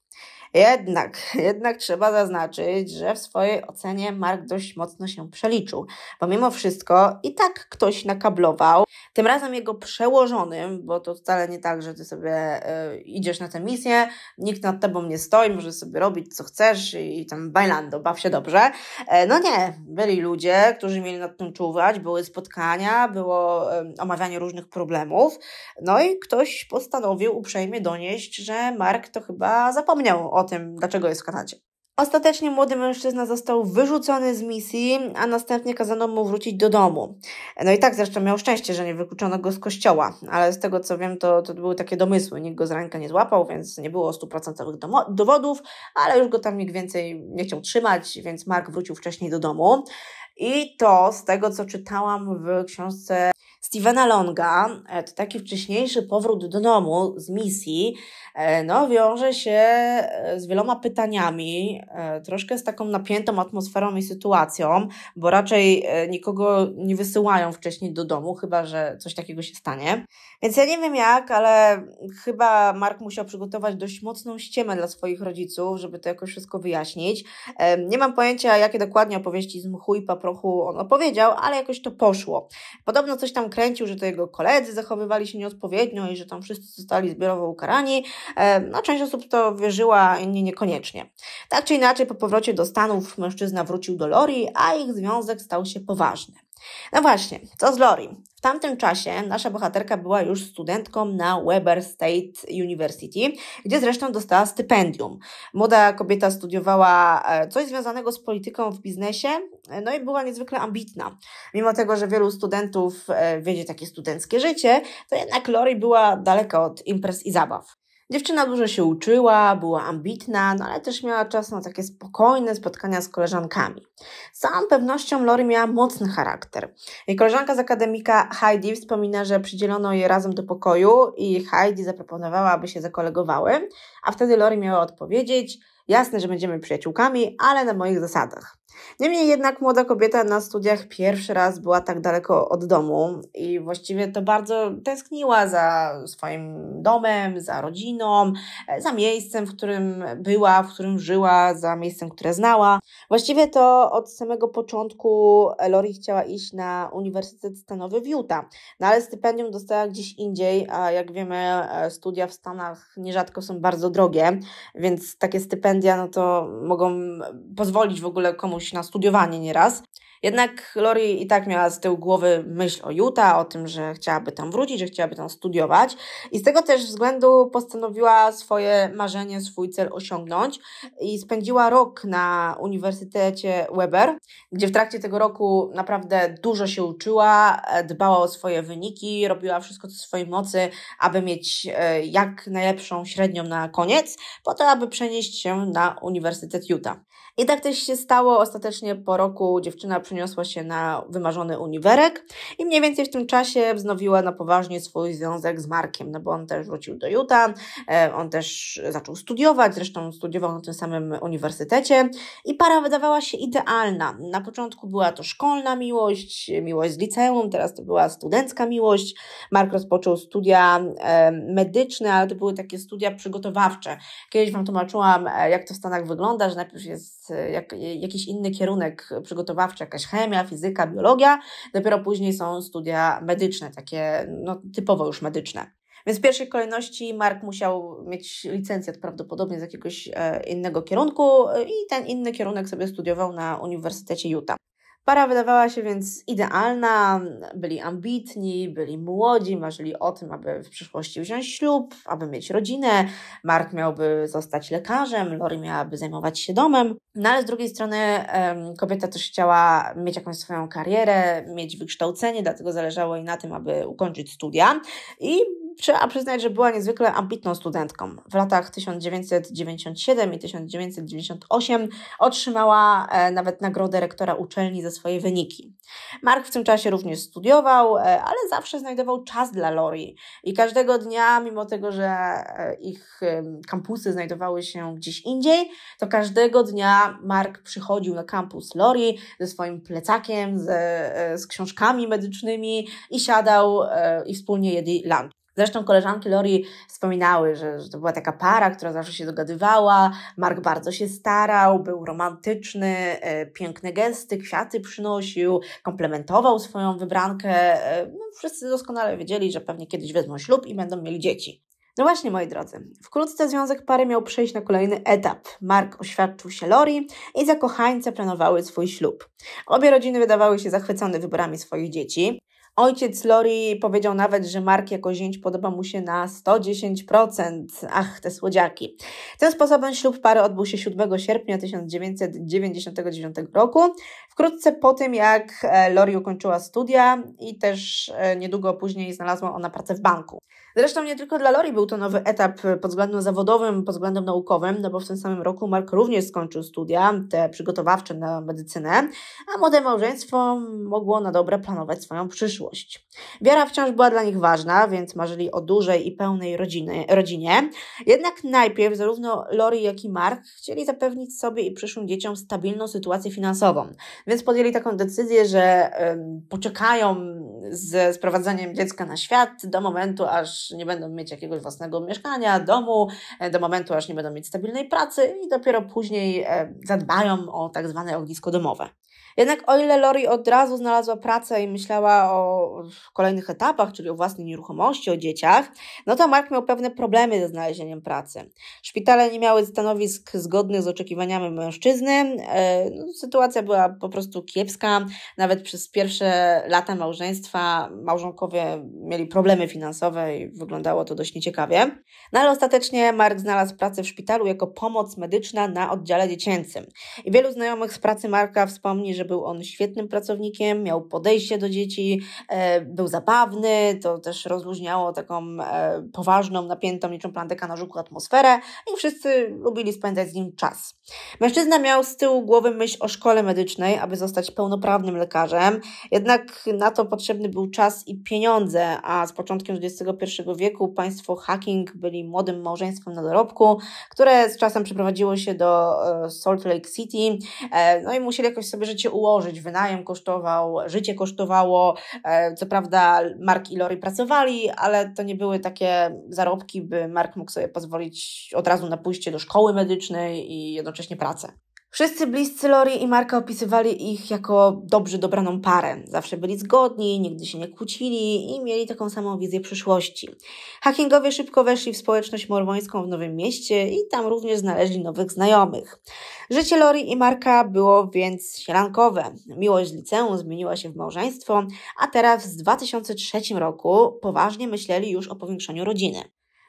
S1: Jednak, jednak trzeba zaznaczyć, że w swojej ocenie Mark dość mocno się przeliczył, bo mimo wszystko i tak ktoś nakablował, tym razem jego przełożonym, bo to wcale nie tak, że ty sobie y, idziesz na tę misję, nikt nad tobą nie stoi, możesz sobie robić co chcesz i, i tam bailando, baw się dobrze. E, no nie, byli ludzie, którzy mieli nad tym czuwać, były spotkania, było y, omawianie różnych problemów, no i ktoś postanowił uprzejmie donieść, że Mark to chyba zapomniał o tym, dlaczego jest w Kanadzie. Ostatecznie młody mężczyzna został wyrzucony z misji, a następnie kazano mu wrócić do domu. No i tak zresztą miał szczęście, że nie wykluczono go z kościoła, ale z tego co wiem, to, to były takie domysły. Nikt go z ręka nie złapał, więc nie było stuprocentowych dowodów, ale już go tam nikt więcej nie chciał trzymać, więc Mark wrócił wcześniej do domu. I to, z tego co czytałam w książce Stevena Longa, e, to taki wcześniejszy powrót do domu z misji, e, no, wiąże się e, z wieloma pytaniami, troszkę z taką napiętą atmosferą i sytuacją, bo raczej nikogo nie wysyłają wcześniej do domu, chyba że coś takiego się stanie. Więc ja nie wiem jak, ale chyba Mark musiał przygotować dość mocną ściemę dla swoich rodziców, żeby to jakoś wszystko wyjaśnić. Nie mam pojęcia, jakie dokładnie opowieści z mchu i paprochu on opowiedział, ale jakoś to poszło. Podobno coś tam kręcił, że to jego koledzy zachowywali się nieodpowiednio i że tam wszyscy zostali zbiorowo ukarani. E, no, część osób to wierzyła, inni niekoniecznie. Tak czy inaczej, po powrocie do Stanów mężczyzna wrócił do Lori, a ich związek stał się poważny. No właśnie, co z Lori? W tamtym czasie nasza bohaterka była już studentką na Weber State University, gdzie zresztą dostała stypendium. Młoda kobieta studiowała e, coś związanego z polityką w biznesie, e, no i była niezwykle ambitna. Mimo tego, że wielu studentów e, wiedzie takie studenckie życie, to jednak Lori była daleka od imprez i zabaw. Dziewczyna dużo się uczyła, była ambitna, no ale też miała czas na takie spokojne spotkania z koleżankami. Z całą pewnością Lori miała mocny charakter. Jej koleżanka z akademika Heidi wspomina, że przydzielono je razem do pokoju i Heidi zaproponowała, aby się zakolegowały, a wtedy Lori miała odpowiedzieć: Jasne, że będziemy przyjaciółkami, ale na moich zasadach. Niemniej jednak młoda kobieta na studiach pierwszy raz była tak daleko od domu i właściwie to bardzo tęskniła za swoim domem, za rodziną, e, za miejscem, w którym była, w którym żyła, za miejscem, które znała. Właściwie to od samego początku Lori chciała iść na Uniwersytet Stanowy w Utah, no ale stypendium dostała gdzieś indziej, a jak wiemy e, studia w Stanach nierzadko są bardzo drogie, więc takie stypendia no to mogą pozwolić w ogóle komuś na studiowanie nieraz. Jednak Lori i tak miała z tyłu głowy myśl o Utah, o tym, że chciałaby tam wrócić, że chciałaby tam studiować i z tego też względu postanowiła swoje marzenie, swój cel osiągnąć i spędziła rok na Uniwersytecie Weber, gdzie w trakcie tego roku naprawdę dużo się uczyła, dbała o swoje wyniki, robiła wszystko co w swojej mocy, aby mieć e, jak najlepszą średnią na koniec, po to, aby przenieść się na Uniwersytet Utah. I tak też się stało. Ostatecznie po roku dziewczyna przeniosła się na wymarzony uniwerek i mniej więcej w tym czasie wznowiła na poważnie swój związek z Markiem, no bo on też wrócił do Utah, e, on też zaczął studiować, zresztą studiował na tym samym uniwersytecie i para wydawała się idealna. Na początku była to szkolna miłość, miłość z liceum, teraz to była studencka miłość. Mark rozpoczął studia e, medyczne, ale to były takie studia przygotowawcze. Kiedyś Wam tłumaczyłam, e, jak to w Stanach wygląda, że najpierw jest jak, jakiś inny kierunek przygotowawczy, jakaś chemia, fizyka, biologia, dopiero później są studia medyczne, takie no, typowo już medyczne. Więc w pierwszej kolejności Mark musiał mieć licencję prawdopodobnie z jakiegoś e, innego kierunku e, i ten inny kierunek sobie studiował na Uniwersytecie Utah. Para wydawała się więc idealna, byli ambitni, byli młodzi, marzyli o tym, aby w przyszłości wziąć ślub, aby mieć rodzinę. Mark miałby zostać lekarzem, Lori miałaby zajmować się domem. No ale z drugiej strony kobieta też chciała mieć jakąś swoją karierę, mieć wykształcenie, dlatego zależało jej na tym, aby ukończyć studia i trzeba przyznać, że była niezwykle ambitną studentką. W latach 1997 i 1998 otrzymała e, nawet nagrodę rektora uczelni za swoje wyniki. Mark w tym czasie również studiował, e, ale zawsze znajdował czas dla Lori i każdego dnia, mimo tego, że e, ich kampusy znajdowały się gdzieś indziej, to każdego dnia Mark przychodził na kampus Lori ze swoim plecakiem, z, z książkami medycznymi i siadał i wspólnie jedli lunch. Zresztą koleżanki Lori wspominały, że, że to była taka para, która zawsze się dogadywała, Mark bardzo się starał, był romantyczny, e, piękne gesty, kwiaty przynosił, komplementował swoją wybrankę. E, no, wszyscy doskonale wiedzieli, że pewnie kiedyś wezmą ślub i będą mieli dzieci. No właśnie, moi drodzy, wkrótce związek pary miał przejść na kolejny etap. Mark oświadczył się Lori i zakochańce planowały swój ślub. Obie rodziny wydawały się zachwycone wyborami swoich dzieci. Ojciec Lori powiedział nawet, że Mark jako zięć podoba mu się na 110%. Ach, te słodziaki. Tym sposobem ślub pary odbył się 7 sierpnia 1999 roku, wkrótce po tym jak e, Lori ukończyła studia i też e, niedługo później znalazła ona pracę w banku. Zresztą nie tylko dla Lori był to nowy etap pod względem zawodowym, pod względem naukowym, no bo w tym samym roku Mark również skończył studia, te przygotowawcze na medycynę, a młode małżeństwo mogło na dobre planować swoją przyszłość przyszłość. Wiara wciąż była dla nich ważna, więc marzyli o dużej i pełnej rodziny, rodzinie. Jednak najpierw zarówno Lori, jak i Mark chcieli zapewnić sobie i przyszłym dzieciom stabilną sytuację finansową, więc podjęli taką decyzję, że y, poczekają ze sprowadzeniem dziecka na świat do momentu, aż nie będą mieć jakiegoś własnego mieszkania, domu, e, do momentu, aż nie będą mieć stabilnej pracy i dopiero później y, zadbają o tak zwane ognisko domowe. Jednak o ile Lori od razu znalazła pracę i myślała o kolejnych etapach, czyli o własnej nieruchomości, o dzieciach, no to Mark miał pewne problemy ze znalezieniem pracy. Szpitale nie miały stanowisk zgodnych z oczekiwaniami mężczyzny. E, no, sytuacja była po prostu kiepska. Nawet przez pierwsze lata małżeństwa małżonkowie mieli problemy finansowe i wyglądało to dość nieciekawie. No ale ostatecznie Mark znalazł pracę w szpitalu jako pomoc medyczna na oddziale dziecięcym. I wielu znajomych z pracy Marka wspomni, że był on świetnym pracownikiem, miał podejście do dzieci, e, był zabawny, to też rozluźniało taką e, poważną, napiętą, niczym plan na żuku atmosferę i wszyscy lubili spędzać z nim czas. Mężczyzna miał z tyłu głowy myśl o szkole medycznej, aby zostać pełnoprawnym lekarzem, jednak na to potrzebny był czas i pieniądze, a z początkiem XXI wieku państwo Hacking byli młodym małżeństwem na dorobku, które z czasem przeprowadziło się do e, Salt Lake City, e, no i musieli jakoś sobie życie ułożyć. Wynajem kosztował, życie kosztowało, e, co prawda Mark i Lori pracowali, ale to nie były takie zarobki, by Mark mógł sobie pozwolić od razu na pójście do szkoły medycznej i jednocześnie pracę. Wszyscy bliscy Lori i Marka opisywali ich jako dobrze dobraną parę. Zawsze byli zgodni, nigdy się nie kłócili i mieli taką samą wizję przyszłości. Hackingowie szybko weszli w społeczność mormońską w Nowym Mieście i tam również znaleźli nowych znajomych. Życie Lori i Marka było więc sielankowe. Miłość z liceum zmieniła się w małżeństwo, a teraz w 2003 roku poważnie myśleli już o powiększeniu rodziny.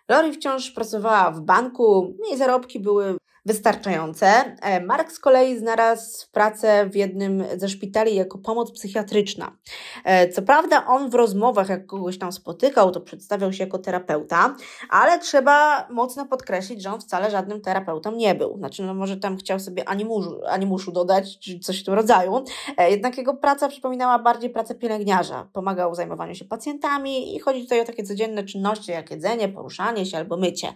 S1: Lori wciąż pracowała w banku, jej zarobki były wystarczające. E, Mark z kolei znalazł pracę w jednym ze szpitali jako pomoc psychiatryczna. E, co prawda on w rozmowach, jak kogoś tam spotykał, to przedstawiał się jako terapeuta, ale trzeba mocno podkreślić, że on wcale żadnym terapeutą nie był. Znaczy, no może tam chciał sobie animuszu, animuszu dodać, czy coś w tym rodzaju. E, jednak jego praca przypominała bardziej pracę pielęgniarza. Pomagał w zajmowaniu się pacjentami i chodzi tutaj o takie codzienne czynności, jak jedzenie, poruszanie się albo mycie.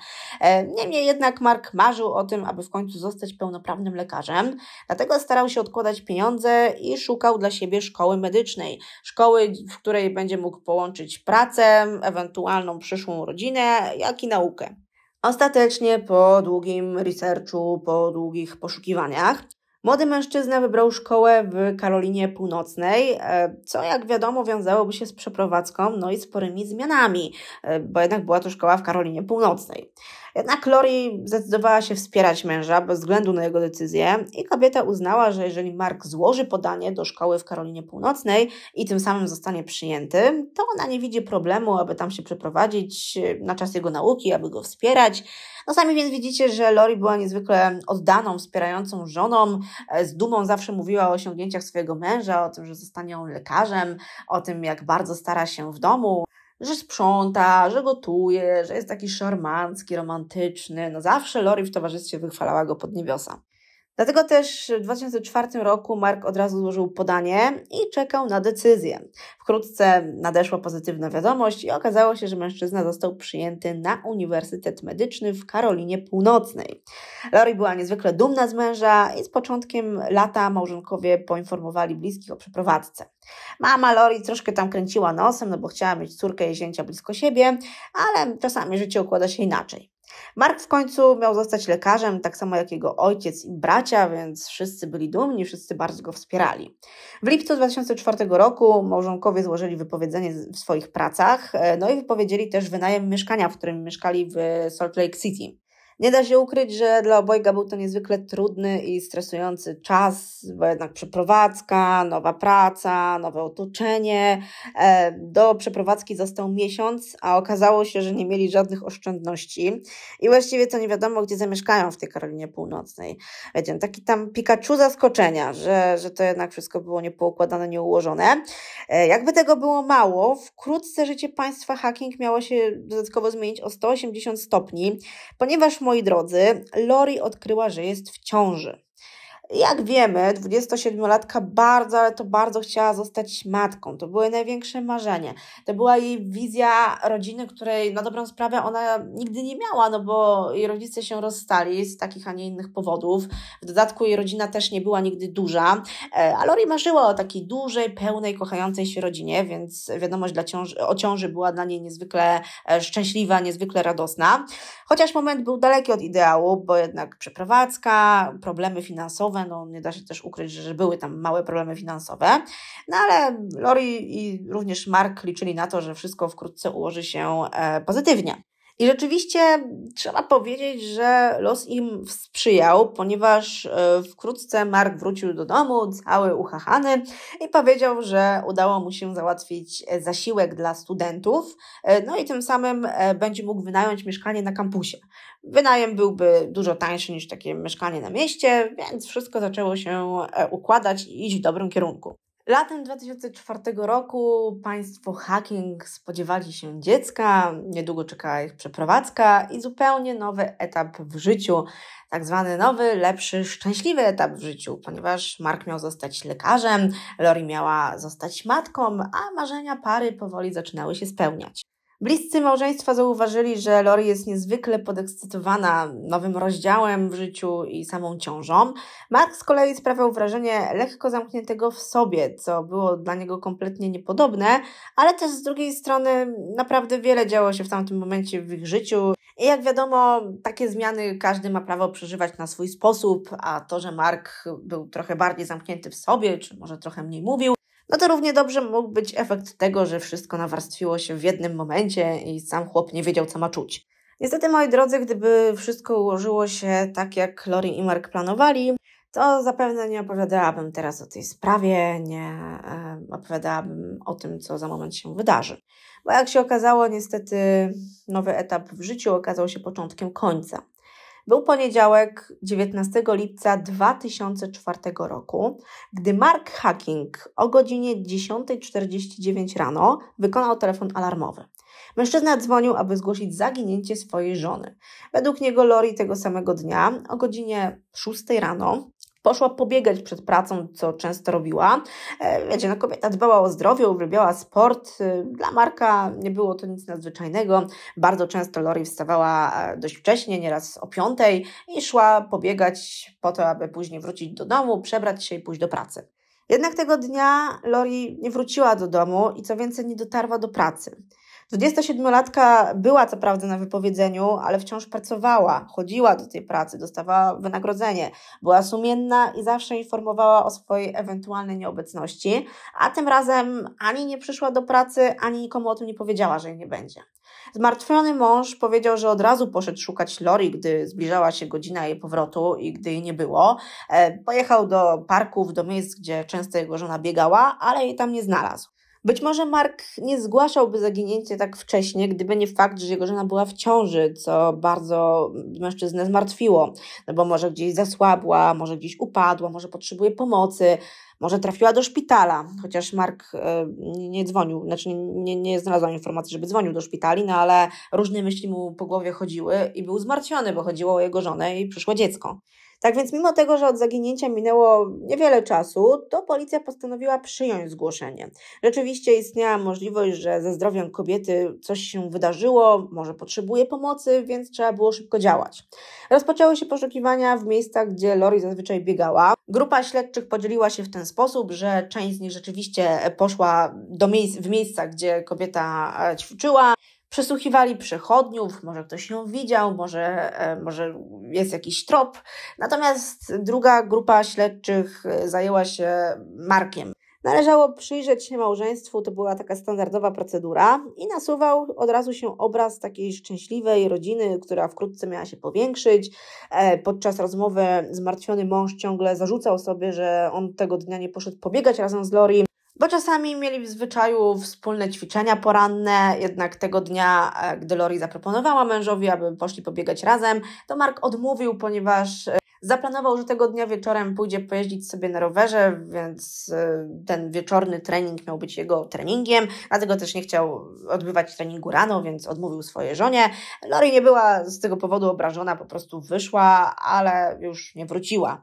S1: Niemniej jednak Mark marzył o tym, aby w końcu zostać pełnoprawnym lekarzem, dlatego starał się odkładać pieniądze i szukał dla siebie szkoły medycznej. Szkoły, w której będzie mógł połączyć pracę, ewentualną przyszłą rodzinę, jak i naukę. Ostatecznie po długim researchu, po długich poszukiwaniach, Młody mężczyzna wybrał szkołę w Karolinie Północnej, e, co jak wiadomo wiązałoby się z przeprowadzką, no i sporymi zmianami, e, bo jednak była to szkoła w Karolinie Północnej. Jednak Lori zdecydowała się wspierać męża bez względu na jego decyzję i kobieta uznała, że jeżeli Mark złoży podanie do szkoły w Karolinie Północnej i tym samym zostanie przyjęty, to ona nie widzi problemu, aby tam się przeprowadzić na czas jego nauki, aby go wspierać. No sami więc widzicie, że Lori była niezwykle oddaną, wspierającą żoną, z dumą zawsze mówiła o osiągnięciach swojego męża, o tym, że zostanie on lekarzem, o tym, jak bardzo stara się w domu że sprząta, że gotuje, że jest taki szarmancki, romantyczny. No zawsze Lori w towarzystwie wychwalała go pod niebiosa. Dlatego też w 2004 roku Mark od razu złożył podanie i czekał na decyzję. Wkrótce nadeszła pozytywna wiadomość i okazało się, że mężczyzna został przyjęty na Uniwersytet Medyczny w Karolinie Północnej. Lori była niezwykle dumna z męża i z początkiem lata małżonkowie poinformowali bliskich o przeprowadzce. Mama Lori troszkę tam kręciła nosem, no bo chciała mieć córkę i zięcia blisko siebie, ale czasami życie układa się inaczej. Mark w końcu miał zostać lekarzem, tak samo jak jego ojciec i bracia, więc wszyscy byli dumni, wszyscy bardzo go wspierali. W lipcu 2004 roku małżonkowie złożyli wypowiedzenie w swoich pracach, e, no i wypowiedzieli też wynajem mieszkania, w którym mieszkali w Salt Lake City. Nie da się ukryć, że dla obojga był to niezwykle trudny i stresujący czas, bo jednak przeprowadzka, nowa praca, nowe otoczenie. E, do przeprowadzki został miesiąc, a okazało się, że nie mieli żadnych oszczędności i właściwie to nie wiadomo, gdzie zamieszkają w tej Karolinie Północnej. Wiecie, no taki tam Pikachu zaskoczenia, że, że to jednak wszystko było niepoukładane, nieułożone. E, jakby tego było mało, wkrótce życie państwa hacking miało się dodatkowo zmienić o 180 stopni, ponieważ moi drodzy, Lori odkryła, że jest w ciąży. Jak wiemy, 27-latka bardzo, ale to bardzo chciała zostać matką. To było największe marzenie. To była jej wizja rodziny, której na dobrą sprawę ona nigdy nie miała, no bo jej rodzice się rozstali z takich, a nie innych powodów. W dodatku jej rodzina też nie była nigdy duża, e, a Lori marzyła o takiej dużej, pełnej, kochającej się rodzinie, więc wiadomość dla ciąży, o ciąży była dla niej niezwykle e, szczęśliwa, niezwykle radosna. Chociaż moment był daleki od ideału, bo jednak przeprowadzka, problemy finansowe, finansowe, no nie da się też ukryć, że były tam małe problemy finansowe, no ale Lori i również Mark liczyli na to, że wszystko wkrótce ułoży się e, pozytywnie. I rzeczywiście trzeba powiedzieć, że los im sprzyjał, ponieważ e, wkrótce Mark wrócił do domu cały uchachany i powiedział, że udało mu się załatwić e, zasiłek dla studentów, e, no i tym samym będzie mógł wynająć mieszkanie na kampusie. Wynajem byłby dużo tańszy niż takie mieszkanie na mieście, więc wszystko zaczęło się układać i iść w dobrym kierunku. Latem 2004 roku państwo hacking spodziewali się dziecka, niedługo czekała ich przeprowadzka i zupełnie nowy etap w życiu, tak zwany nowy, lepszy, szczęśliwy etap w życiu, ponieważ Mark miał zostać lekarzem, Lori miała zostać matką, a marzenia pary powoli zaczynały się spełniać. Bliscy małżeństwa zauważyli, że Lori jest niezwykle podekscytowana nowym rozdziałem w życiu i samą ciążą. Mark z kolei sprawiał wrażenie lekko zamkniętego w sobie, co było dla niego kompletnie niepodobne, ale też z drugiej strony naprawdę wiele działo się w tamtym momencie w ich życiu. I jak wiadomo, takie zmiany każdy ma prawo przeżywać na swój sposób, a to, że Mark był trochę bardziej zamknięty w sobie, czy może trochę mniej mówił, no to równie dobrze mógł być efekt tego, że wszystko nawarstwiło się w jednym momencie i sam chłop nie wiedział, co ma czuć. Niestety, moi drodzy, gdyby wszystko ułożyło się tak, jak Lori i Mark planowali, to zapewne nie opowiadałabym teraz o tej sprawie, nie opowiadałabym o tym, co za moment się wydarzy. Bo jak się okazało, niestety nowy etap w życiu okazał się początkiem końca. Był poniedziałek 19 lipca 2004 roku, gdy Mark Hacking o godzinie 10.49 rano wykonał telefon alarmowy. Mężczyzna dzwonił, aby zgłosić zaginięcie swojej żony. Według niego Lori tego samego dnia o godzinie 6 rano Poszła pobiegać przed pracą, co często robiła. E, wiecie, no kobieta dbała o zdrowie, uwielbiała sport. E, dla Marka nie było to nic nadzwyczajnego. Bardzo często Lori wstawała e, dość wcześnie, nieraz o piątej i szła pobiegać po to, aby później wrócić do domu, przebrać się i pójść do pracy. Jednak tego dnia Lori nie wróciła do domu i co więcej nie dotarła do pracy. 27-latka była co prawda na wypowiedzeniu, ale wciąż pracowała, chodziła do tej pracy, dostawała wynagrodzenie, była sumienna i zawsze informowała o swojej ewentualnej nieobecności, a tym razem ani nie przyszła do pracy, ani nikomu o tym nie powiedziała, że jej nie będzie. Zmartwiony mąż powiedział, że od razu poszedł szukać Lori, gdy zbliżała się godzina jej powrotu i gdy jej nie było. E, pojechał do parków, do miejsc, gdzie często jego żona biegała, ale jej tam nie znalazł. Być może Mark nie zgłaszałby zaginięcia tak wcześnie, gdyby nie fakt, że jego żona była w ciąży, co bardzo mężczyznę zmartwiło, no bo może gdzieś zasłabła, może gdzieś upadła, może potrzebuje pomocy, może trafiła do szpitala, chociaż Mark e, nie dzwonił, znaczy nie, nie znalazłam informacji, żeby dzwonił do szpitali, no ale różne myśli mu po głowie chodziły i był zmartwiony, bo chodziło o jego żonę i przyszło dziecko. Tak więc, mimo tego, że od zaginięcia minęło niewiele czasu, to policja postanowiła przyjąć zgłoszenie. Rzeczywiście istniała możliwość, że ze zdrowiem kobiety coś się wydarzyło, może potrzebuje pomocy, więc trzeba było szybko działać. Rozpoczęły się poszukiwania w miejscach, gdzie Lori zazwyczaj biegała. Grupa śledczych podzieliła się w ten sposób, że część z nich rzeczywiście poszła do miejsc, w miejscach, gdzie kobieta ćwiczyła, przesłuchiwali przechodniów, może ktoś ją widział, może, e, może jest jakiś trop. Natomiast druga grupa śledczych e, zajęła się Markiem. Należało przyjrzeć się małżeństwu, to była taka standardowa procedura i nasuwał od razu się obraz takiej szczęśliwej rodziny, która wkrótce miała się powiększyć. E, podczas rozmowy zmartwiony mąż ciągle zarzucał sobie, że on tego dnia nie poszedł pobiegać razem z Lori bo czasami mieli w zwyczaju wspólne ćwiczenia poranne, jednak tego dnia, e, gdy Lori zaproponowała mężowi, aby poszli pobiegać razem, to Mark odmówił, ponieważ e, zaplanował, że tego dnia wieczorem pójdzie pojeździć sobie na rowerze, więc e, ten wieczorny trening miał być jego treningiem, dlatego też nie chciał odbywać treningu rano, więc odmówił swojej żonie. Lori nie była z tego powodu obrażona, po prostu wyszła, ale już nie wróciła.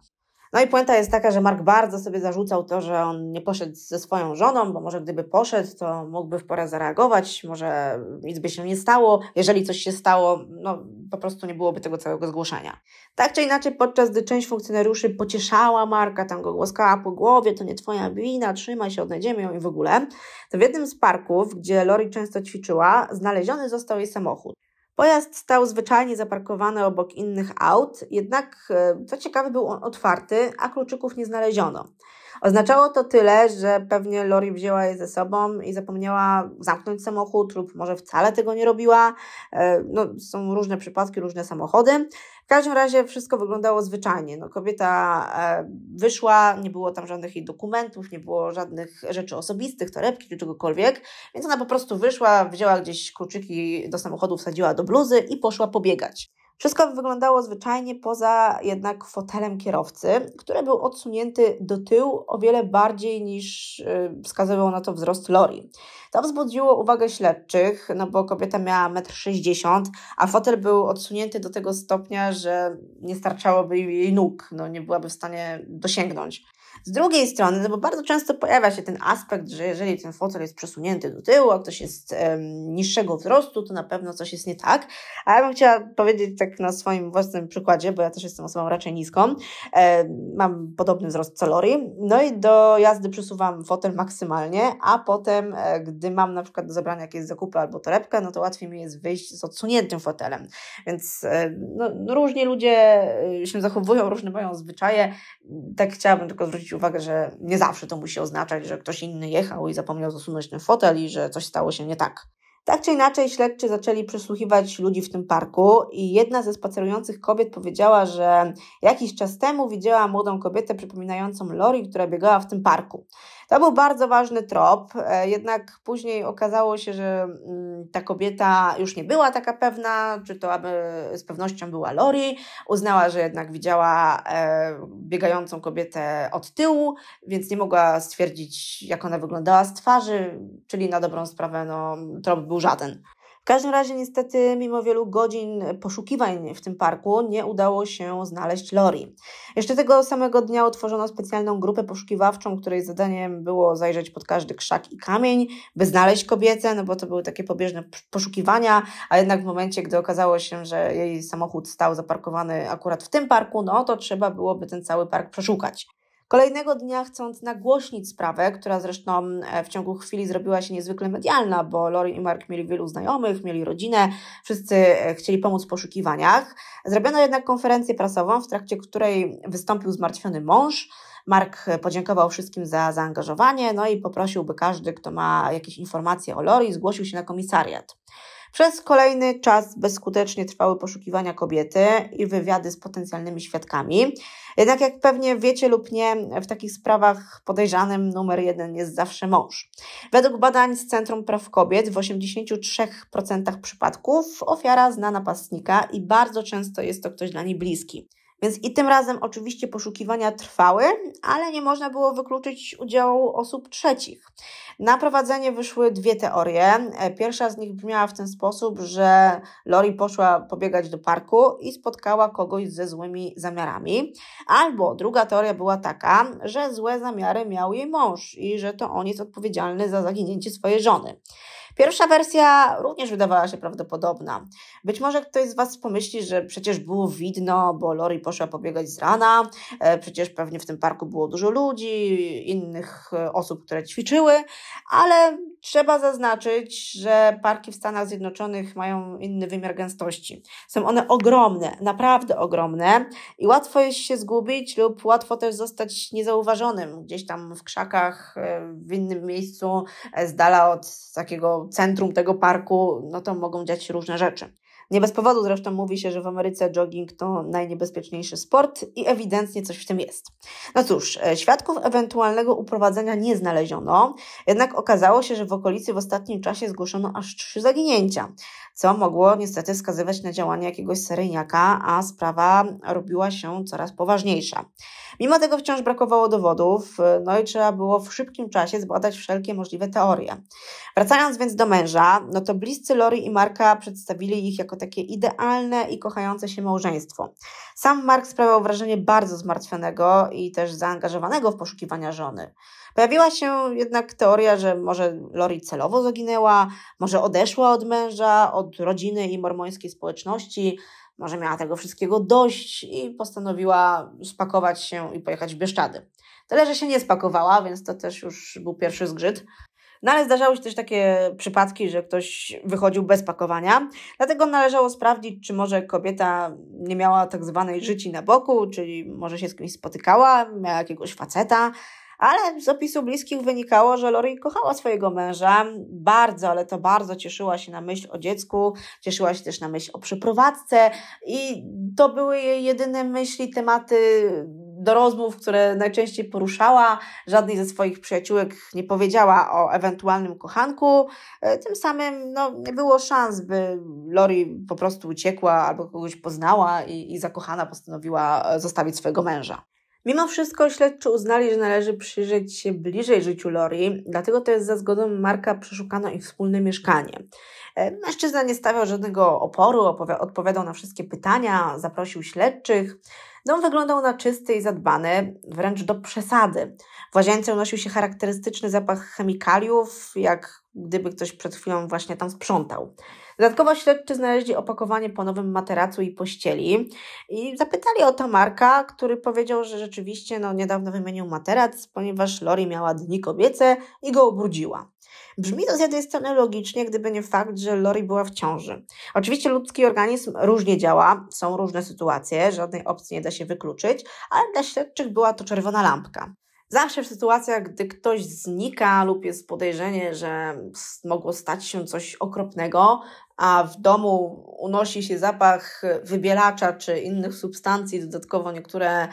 S1: No i puenta jest taka, że Mark bardzo sobie zarzucał to, że on nie poszedł ze swoją żoną, bo może gdyby poszedł, to mógłby w porę zareagować, może nic by się nie stało. Jeżeli coś się stało, no po prostu nie byłoby tego całego zgłoszenia. Tak czy inaczej, podczas gdy część funkcjonariuszy pocieszała Marka, tam go głaskała po głowie, to nie twoja wina, trzymaj się, odnajdziemy ją i w ogóle, to w jednym z parków, gdzie Lori często ćwiczyła, znaleziony został jej samochód. Pojazd stał zwyczajnie zaparkowany obok innych aut, jednak e, co ciekawe był on otwarty, a kluczyków nie znaleziono. Oznaczało to tyle, że pewnie Lori wzięła je ze sobą i zapomniała zamknąć samochód lub może wcale tego nie robiła. E, no, są różne przypadki, różne samochody. W każdym razie wszystko wyglądało zwyczajnie. No, kobieta e, wyszła, nie było tam żadnych jej dokumentów, nie było żadnych rzeczy osobistych, torebki czy czegokolwiek, więc ona po prostu wyszła, wzięła gdzieś kluczyki do samochodu, wsadziła do bluzy i poszła pobiegać. Wszystko wyglądało zwyczajnie poza jednak fotelem kierowcy, który był odsunięty do tyłu o wiele bardziej niż y, wskazywał na to wzrost Lori. To wzbudziło uwagę śledczych, no bo kobieta miała 1,60 m, a fotel był odsunięty do tego stopnia, że nie starczałoby jej nóg, no nie byłaby w stanie dosięgnąć. Z drugiej strony, no bo bardzo często pojawia się ten aspekt, że jeżeli ten fotel jest przesunięty do tyłu, a ktoś jest um, niższego wzrostu, to na pewno coś jest nie tak. A ja bym chciała powiedzieć tak na swoim własnym przykładzie, bo ja też jestem osobą raczej niską. E, mam podobny wzrost co Lori. No i do jazdy przesuwam fotel maksymalnie, a potem, e, gdy mam na przykład do zabrania jakieś zakupy albo torebkę, no to łatwiej mi jest wyjść z odsuniętym fotelem. Więc e, no, różni ludzie e, się zachowują, różne mają zwyczaje. Tak chciałabym tylko zwrócić zwrócić uwagę, że nie zawsze to musi oznaczać, że ktoś inny jechał i zapomniał zasunąć ten fotel i że coś stało się nie tak. Tak czy inaczej, śledczy zaczęli przesłuchiwać ludzi w tym parku i jedna ze spacerujących kobiet powiedziała, że jakiś czas temu widziała młodą kobietę przypominającą Lori, która biegała w tym parku. To był bardzo ważny trop, e, jednak później okazało się, że mm, ta kobieta już nie była taka pewna, czy to aby z pewnością była Lori. Uznała, że jednak widziała e, biegającą kobietę od tyłu, więc nie mogła stwierdzić, jak ona wyglądała z twarzy, czyli na dobrą sprawę no, trop był żaden. W każdym razie, niestety, mimo wielu godzin poszukiwań w tym parku, nie udało się znaleźć Lori. Jeszcze tego samego dnia utworzono specjalną grupę poszukiwawczą, której zadaniem było zajrzeć pod każdy krzak i kamień, by znaleźć kobietę, no bo to były takie pobieżne poszukiwania, a jednak w momencie, gdy okazało się, że jej samochód stał zaparkowany akurat w tym parku, no to trzeba byłoby ten cały park przeszukać. Kolejnego dnia, chcąc nagłośnić sprawę, która zresztą e, w ciągu chwili zrobiła się niezwykle medialna, bo Lori i Mark mieli wielu znajomych, mieli rodzinę, wszyscy e, chcieli pomóc w poszukiwaniach, zrobiono jednak konferencję prasową, w trakcie której wystąpił zmartwiony mąż. Mark podziękował wszystkim za zaangażowanie, no i poprosił, by każdy, kto ma jakieś informacje o Lori, zgłosił się na komisariat. Przez kolejny czas bezskutecznie trwały poszukiwania kobiety i wywiady z potencjalnymi świadkami. Jednak jak pewnie wiecie lub nie, w takich sprawach podejrzanym numer jeden jest zawsze mąż. Według badań z Centrum Praw Kobiet w 83% przypadków ofiara zna napastnika i bardzo często jest to ktoś dla niej bliski. Więc i tym razem oczywiście poszukiwania trwały, ale nie można było wykluczyć udziału osób trzecich. Na prowadzenie wyszły dwie teorie. E, pierwsza z nich brzmiała w ten sposób, że Lori poszła pobiegać do parku i spotkała kogoś ze złymi zamiarami. Albo druga teoria była taka, że złe zamiary miał jej mąż i że to on jest odpowiedzialny za zaginięcie swojej żony. Pierwsza wersja również wydawała się prawdopodobna. Być może ktoś z Was pomyśli, że przecież było widno, bo Lori poszła pobiegać z rana, e, przecież pewnie w tym parku było dużo ludzi, innych e, osób, które ćwiczyły, ale Trzeba zaznaczyć, że parki w Stanach Zjednoczonych mają inny wymiar gęstości. Są one ogromne, naprawdę ogromne i łatwo jest się zgubić lub łatwo też zostać niezauważonym gdzieś tam w krzakach, e, w innym miejscu, e, z dala od takiego centrum tego parku, no to mogą dziać się różne rzeczy. Nie bez powodu zresztą mówi się, że w Ameryce jogging to najniebezpieczniejszy sport i ewidentnie coś w tym jest. No cóż, e, świadków ewentualnego uprowadzenia nie znaleziono, jednak okazało się, że w okolicy w ostatnim czasie zgłoszono aż trzy zaginięcia, co mogło niestety wskazywać na działanie jakiegoś seryjniaka, a sprawa robiła się coraz poważniejsza. Mimo tego wciąż brakowało dowodów, e, no i trzeba było w szybkim czasie zbadać wszelkie możliwe teorie. Wracając więc do męża, no to bliscy Lori i Marka przedstawili ich jako takie idealne i kochające się małżeństwo. Sam Mark sprawiał wrażenie bardzo zmartwionego i też zaangażowanego w poszukiwania żony. Pojawiła się jednak teoria, że może Lori celowo zaginęła, może odeszła od męża, od rodziny i mormońskiej społeczności, może miała tego wszystkiego dość i postanowiła spakować się i pojechać w Bieszczady. Tyle, że się nie spakowała, więc to też już był pierwszy zgrzyt. No ale zdarzały się też takie przypadki, że ktoś wychodził bez pakowania, dlatego należało sprawdzić, czy może kobieta nie miała tak zwanej życi na boku, czyli może się z kimś spotykała, miała jakiegoś faceta, ale z opisu bliskich wynikało, że Lori kochała swojego męża bardzo, ale to bardzo cieszyła się na myśl o dziecku, cieszyła się też na myśl o przeprowadzce i to były jej jedyne myśli, tematy do rozmów, które najczęściej poruszała, żadnej ze swoich przyjaciółek nie powiedziała o ewentualnym kochanku. E, tym samym no, nie było szans, by Lori po prostu uciekła albo kogoś poznała i, i zakochana postanowiła e, zostawić swojego męża. Mimo wszystko śledczy uznali, że należy przyjrzeć się bliżej życiu Lori, dlatego też za zgodą Marka przeszukano ich wspólne mieszkanie. E, mężczyzna nie stawiał żadnego oporu, odpowiadał na wszystkie pytania, zaprosił śledczych. Dom wyglądał na czysty i zadbany, wręcz do przesady. W łazience unosił się charakterystyczny zapach chemikaliów, jak gdyby ktoś przed chwilą właśnie tam sprzątał. Dodatkowo śledczy znaleźli opakowanie po nowym materacu i pościeli i zapytali o marka, który powiedział, że rzeczywiście no, niedawno wymienił materac, ponieważ Lori miała dni kobiece i go obrudziła. Brzmi to z jednej strony logicznie, gdyby nie fakt, że Lori była w ciąży. Oczywiście ludzki organizm różnie działa, są różne sytuacje, żadnej opcji nie da się wykluczyć, ale dla śledczych była to czerwona lampka. Zawsze w sytuacjach, gdy ktoś znika lub jest podejrzenie, że mogło stać się coś okropnego, a w domu unosi się zapach wybielacza czy innych substancji, dodatkowo niektóre e,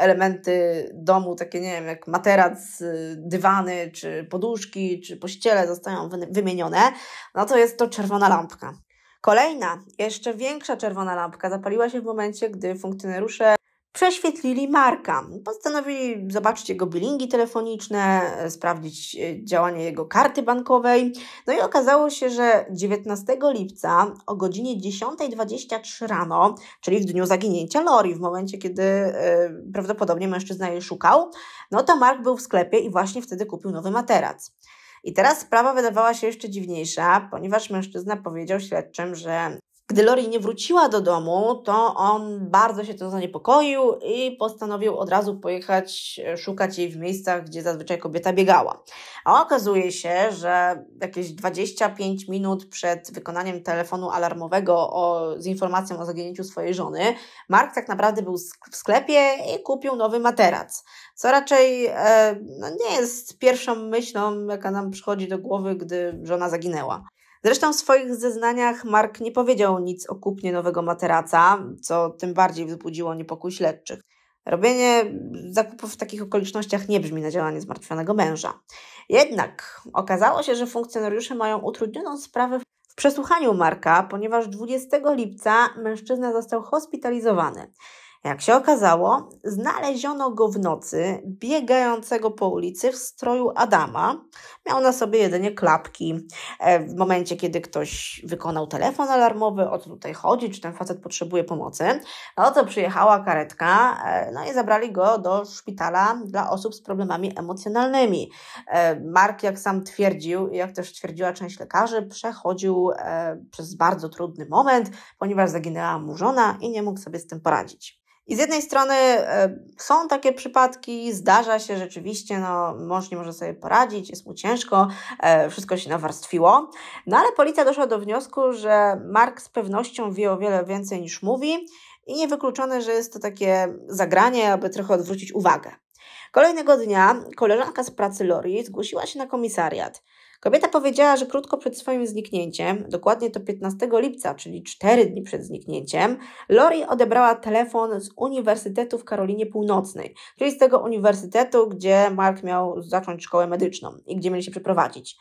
S1: elementy domu, takie nie wiem, jak materac, e, dywany, czy poduszki, czy pościele zostają wymienione, no to jest to czerwona lampka. Kolejna, jeszcze większa czerwona lampka zapaliła się w momencie, gdy funkcjonariusze prześwietlili Marka. Postanowili zobaczyć jego bilingi telefoniczne, e, sprawdzić e, działanie jego karty bankowej. No i okazało się, że 19 lipca o godzinie 10.23 rano, czyli w dniu zaginięcia Lori, w momencie, kiedy yy, prawdopodobnie mężczyzna jej szukał, no to Mark był w sklepie i właśnie wtedy kupił nowy materac. I teraz sprawa wydawała się jeszcze dziwniejsza, ponieważ mężczyzna powiedział śledczym, że gdy Lori nie wróciła do domu, to on bardzo się to zaniepokoił i postanowił od razu pojechać e, szukać jej w miejscach, gdzie zazwyczaj kobieta biegała. A okazuje się, że jakieś 25 minut przed wykonaniem telefonu alarmowego o, z informacją o zaginięciu swojej żony, Mark tak naprawdę był w sklepie i kupił nowy materac. Co raczej e, no, nie jest pierwszą myślą, jaka nam przychodzi do głowy, gdy żona zaginęła. Zresztą w swoich zeznaniach Mark nie powiedział nic o kupnie nowego materaca, co tym bardziej wzbudziło niepokój śledczych. Robienie zakupów w takich okolicznościach nie brzmi na działanie zmartwionego męża. Jednak okazało się, że funkcjonariusze mają utrudnioną sprawę w przesłuchaniu Marka, ponieważ 20 lipca mężczyzna został hospitalizowany. Jak się okazało, znaleziono go w nocy biegającego po ulicy w stroju Adama. Miał na sobie jedynie klapki. E, w momencie, kiedy ktoś wykonał telefon alarmowy, o co tutaj chodzi, czy ten facet potrzebuje pomocy, no to przyjechała karetka, e, no i zabrali go do szpitala dla osób z problemami emocjonalnymi. E, Mark, jak sam twierdził, jak też twierdziła część lekarzy, przechodził przez bardzo trudny moment, ponieważ zaginęła mu żona i nie mógł sobie z tym poradzić. I z jednej strony e, są takie przypadki, zdarza się rzeczywiście, no, mąż nie może sobie poradzić, jest mu ciężko, e, wszystko się nawarstwiło. No ale policja doszła do wniosku, że Mark z pewnością wie o wiele więcej niż mówi i niewykluczone, że jest to takie zagranie, aby trochę odwrócić uwagę. Kolejnego dnia koleżanka z pracy Lori zgłosiła się na komisariat. Kobieta powiedziała, że krótko przed swoim zniknięciem, dokładnie to 15 lipca, czyli 4 dni przed zniknięciem, Lori odebrała telefon z Uniwersytetu w Karolinie Północnej, czyli z tego uniwersytetu, gdzie Mark miał zacząć szkołę medyczną i gdzie mieli się przeprowadzić.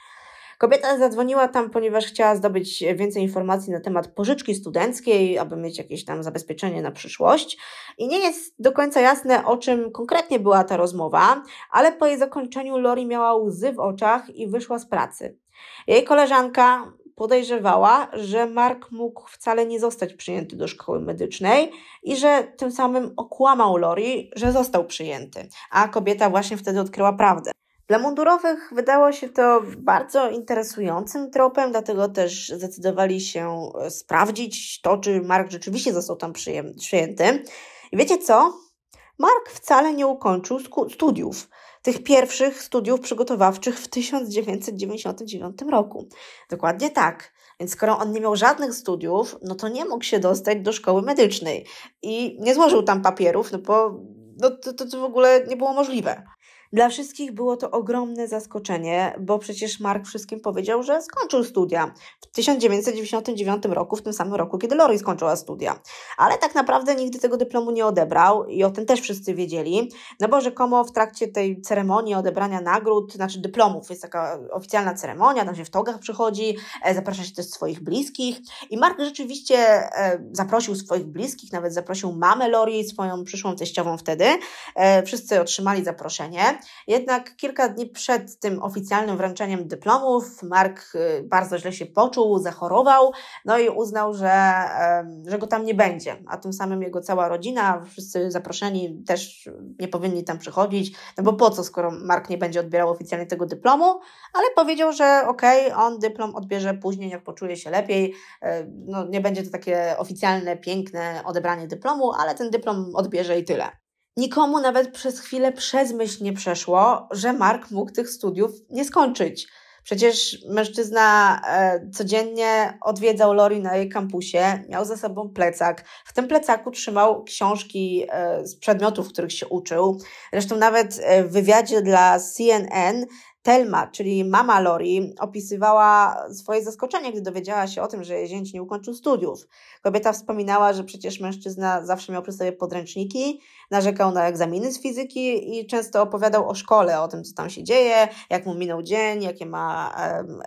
S1: Kobieta zadzwoniła tam, ponieważ chciała zdobyć więcej informacji na temat pożyczki studenckiej, aby mieć jakieś tam zabezpieczenie na przyszłość. I nie jest do końca jasne, o czym konkretnie była ta rozmowa, ale po jej zakończeniu Lori miała łzy w oczach i wyszła z pracy. Jej koleżanka podejrzewała, że Mark mógł wcale nie zostać przyjęty do szkoły medycznej i że tym samym okłamał Lori, że został przyjęty, a kobieta właśnie wtedy odkryła prawdę. Dla mundurowych wydało się to bardzo interesującym tropem, dlatego też zdecydowali się e, sprawdzić to, czy Mark rzeczywiście został tam przyjęty. I wiecie co? Mark wcale nie ukończył studiów, tych pierwszych studiów przygotowawczych w 1999 roku. Dokładnie tak. Więc skoro on nie miał żadnych studiów, no to nie mógł się dostać do szkoły medycznej i nie złożył tam papierów, no bo no to, to, to w ogóle nie było możliwe. Dla wszystkich było to ogromne zaskoczenie, bo przecież Mark wszystkim powiedział, że skończył studia w 1999 roku, w tym samym roku, kiedy Lori skończyła studia. Ale tak naprawdę nigdy tego dyplomu nie odebrał i o tym też wszyscy wiedzieli, no bo rzekomo w trakcie tej ceremonii odebrania nagród, znaczy dyplomów, jest taka oficjalna ceremonia, tam się w togach przychodzi, e, zaprasza się też swoich bliskich i Mark rzeczywiście e, zaprosił swoich bliskich, nawet zaprosił mamę Lori, swoją przyszłą teściową wtedy. E, wszyscy otrzymali zaproszenie. Jednak kilka dni przed tym oficjalnym wręczeniem dyplomów Mark y, bardzo źle się poczuł, zachorował, no i uznał, że, że go tam nie będzie, a tym samym jego cała rodzina, wszyscy zaproszeni też nie powinni tam przychodzić, no bo po co, skoro Mark nie będzie odbierał oficjalnie tego dyplomu, ale powiedział, że okej, okay, on dyplom odbierze później, jak poczuje się lepiej, e, no nie będzie to takie oficjalne, piękne odebranie dyplomu, ale ten dyplom odbierze i tyle. Nikomu nawet przez chwilę przez myśl nie przeszło, że Mark mógł tych studiów nie skończyć. Przecież mężczyzna e, codziennie odwiedzał Lori na jej kampusie, miał za sobą plecak. W tym plecaku trzymał książki e, z przedmiotów, których się uczył. Zresztą nawet e, w wywiadzie dla CNN Telma, czyli mama Lori, opisywała swoje zaskoczenie, gdy dowiedziała się o tym, że jej zięć nie ukończył studiów. Kobieta wspominała, że przecież mężczyzna zawsze miał przy sobie podręczniki, narzekał na egzaminy z fizyki i często opowiadał o szkole, o tym, co tam się dzieje, jak mu minął dzień, jakie ma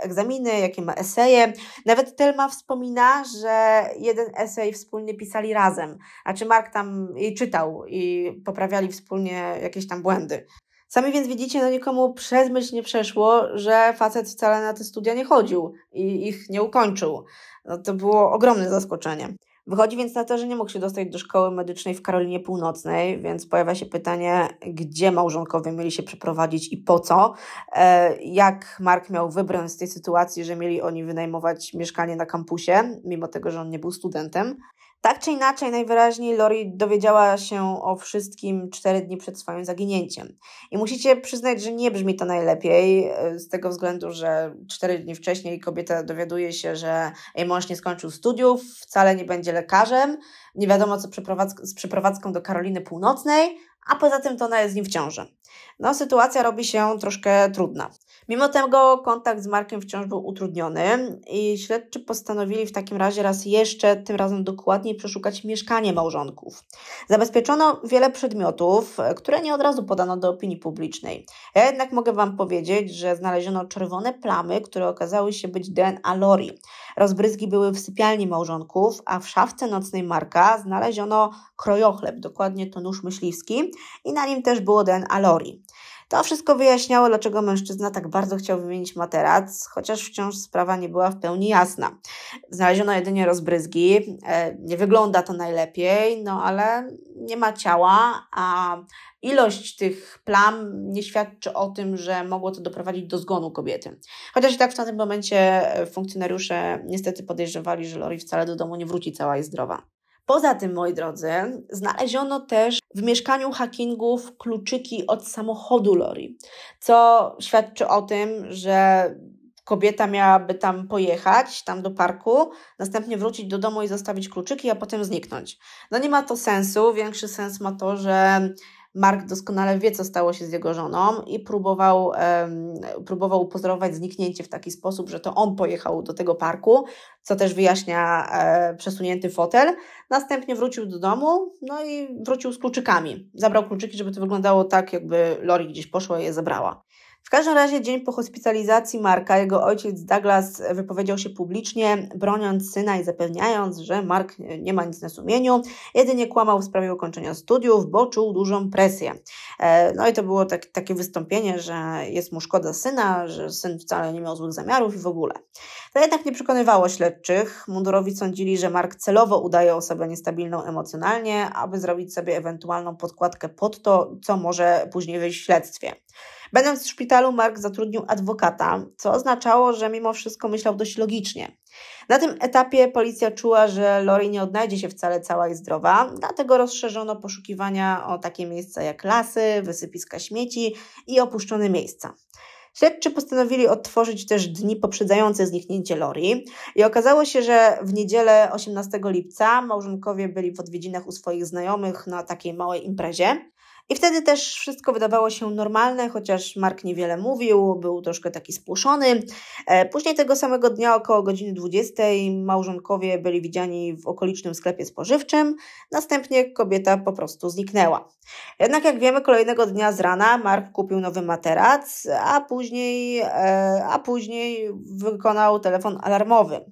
S1: egzaminy, jakie ma eseje. Nawet Telma wspomina, że jeden esej wspólnie pisali razem, a czy Mark tam jej czytał i poprawiali wspólnie jakieś tam błędy. Sami więc widzicie, no nikomu przez myśl nie przeszło, że facet wcale na te studia nie chodził i ich nie ukończył. No to było ogromne zaskoczenie. Wychodzi więc na to, że nie mógł się dostać do szkoły medycznej w Karolinie Północnej, więc pojawia się pytanie, gdzie małżonkowie mieli się przeprowadzić i po co. E, jak Mark miał wybrać z tej sytuacji, że mieli oni wynajmować mieszkanie na kampusie, mimo tego, że on nie był studentem. Tak czy inaczej, najwyraźniej Lori dowiedziała się o wszystkim cztery dni przed swoim zaginięciem. I musicie przyznać, że nie brzmi to najlepiej, e, z tego względu, że cztery dni wcześniej kobieta dowiaduje się, że jej mąż nie skończył studiów, wcale nie będzie lekarzem, nie wiadomo co z przeprowadzką do Karoliny Północnej, a poza tym to ona jest z nim w ciąży. No, sytuacja robi się troszkę trudna. Mimo tego kontakt z Markiem wciąż był utrudniony i śledczy postanowili w takim razie raz jeszcze, tym razem dokładniej, przeszukać mieszkanie małżonków. Zabezpieczono wiele przedmiotów, które nie od razu podano do opinii publicznej. Ja jednak mogę Wam powiedzieć, że znaleziono czerwone plamy, które okazały się być DNA Lori. Rozbryzgi były w sypialni małżonków, a w szafce nocnej Marka znaleziono krojochleb, dokładnie to nóż myśliwski, i na nim też było DNA Lori. To wszystko wyjaśniało, dlaczego mężczyzna tak bardzo chciał wymienić materac, chociaż wciąż sprawa nie była w pełni jasna. Znaleziono jedynie rozbryzgi, e, nie wygląda to najlepiej, no ale nie ma ciała, a Ilość tych plam nie świadczy o tym, że mogło to doprowadzić do zgonu kobiety. Chociaż i tak w tamtym momencie e, funkcjonariusze niestety podejrzewali, że Lori wcale do domu nie wróci cała i zdrowa. Poza tym, moi drodzy, znaleziono też w mieszkaniu hackingów kluczyki od samochodu Lori, co świadczy o tym, że kobieta miałaby tam pojechać, tam do parku, następnie wrócić do domu i zostawić kluczyki, a potem zniknąć. No nie ma to sensu. Większy sens ma to, że Mark doskonale wie, co stało się z jego żoną i próbował, um, próbował upozorować zniknięcie w taki sposób, że to on pojechał do tego parku, co też wyjaśnia e, przesunięty fotel. Następnie wrócił do domu, no i wrócił z kluczykami. Zabrał kluczyki, żeby to wyglądało tak, jakby Lori gdzieś poszła i je zabrała. W każdym razie dzień po hospitalizacji Marka jego ojciec Douglas wypowiedział się publicznie, broniąc syna i zapewniając, że Mark nie ma nic na sumieniu, jedynie kłamał w sprawie ukończenia studiów, bo czuł dużą presję. E, no i to było tak, takie wystąpienie, że jest mu szkoda syna, że syn wcale nie miał złych zamiarów i w ogóle. To jednak nie przekonywało śledczych. Mundurowi sądzili, że Mark celowo udaje osobę niestabilną emocjonalnie, aby zrobić sobie ewentualną podkładkę pod to, co może później wyjść w śledztwie. Będąc w szpitalu, Mark zatrudnił adwokata, co oznaczało, że mimo wszystko myślał dość logicznie. Na tym etapie policja czuła, że Lori nie odnajdzie się wcale cała i zdrowa, dlatego rozszerzono poszukiwania o takie miejsca jak lasy, wysypiska śmieci i opuszczone miejsca. Śledczy postanowili odtworzyć też dni poprzedzające zniknięcie Lori i okazało się, że w niedzielę 18 lipca małżonkowie byli w odwiedzinach u swoich znajomych na takiej małej imprezie. I wtedy też wszystko wydawało się normalne, chociaż Mark niewiele mówił, był troszkę taki spłoszony. E, później tego samego dnia około godziny 20 małżonkowie byli widziani w okolicznym sklepie spożywczym, następnie kobieta po prostu zniknęła. Jednak jak wiemy, kolejnego dnia z rana Mark kupił nowy materac, a później, e, a później wykonał telefon alarmowy.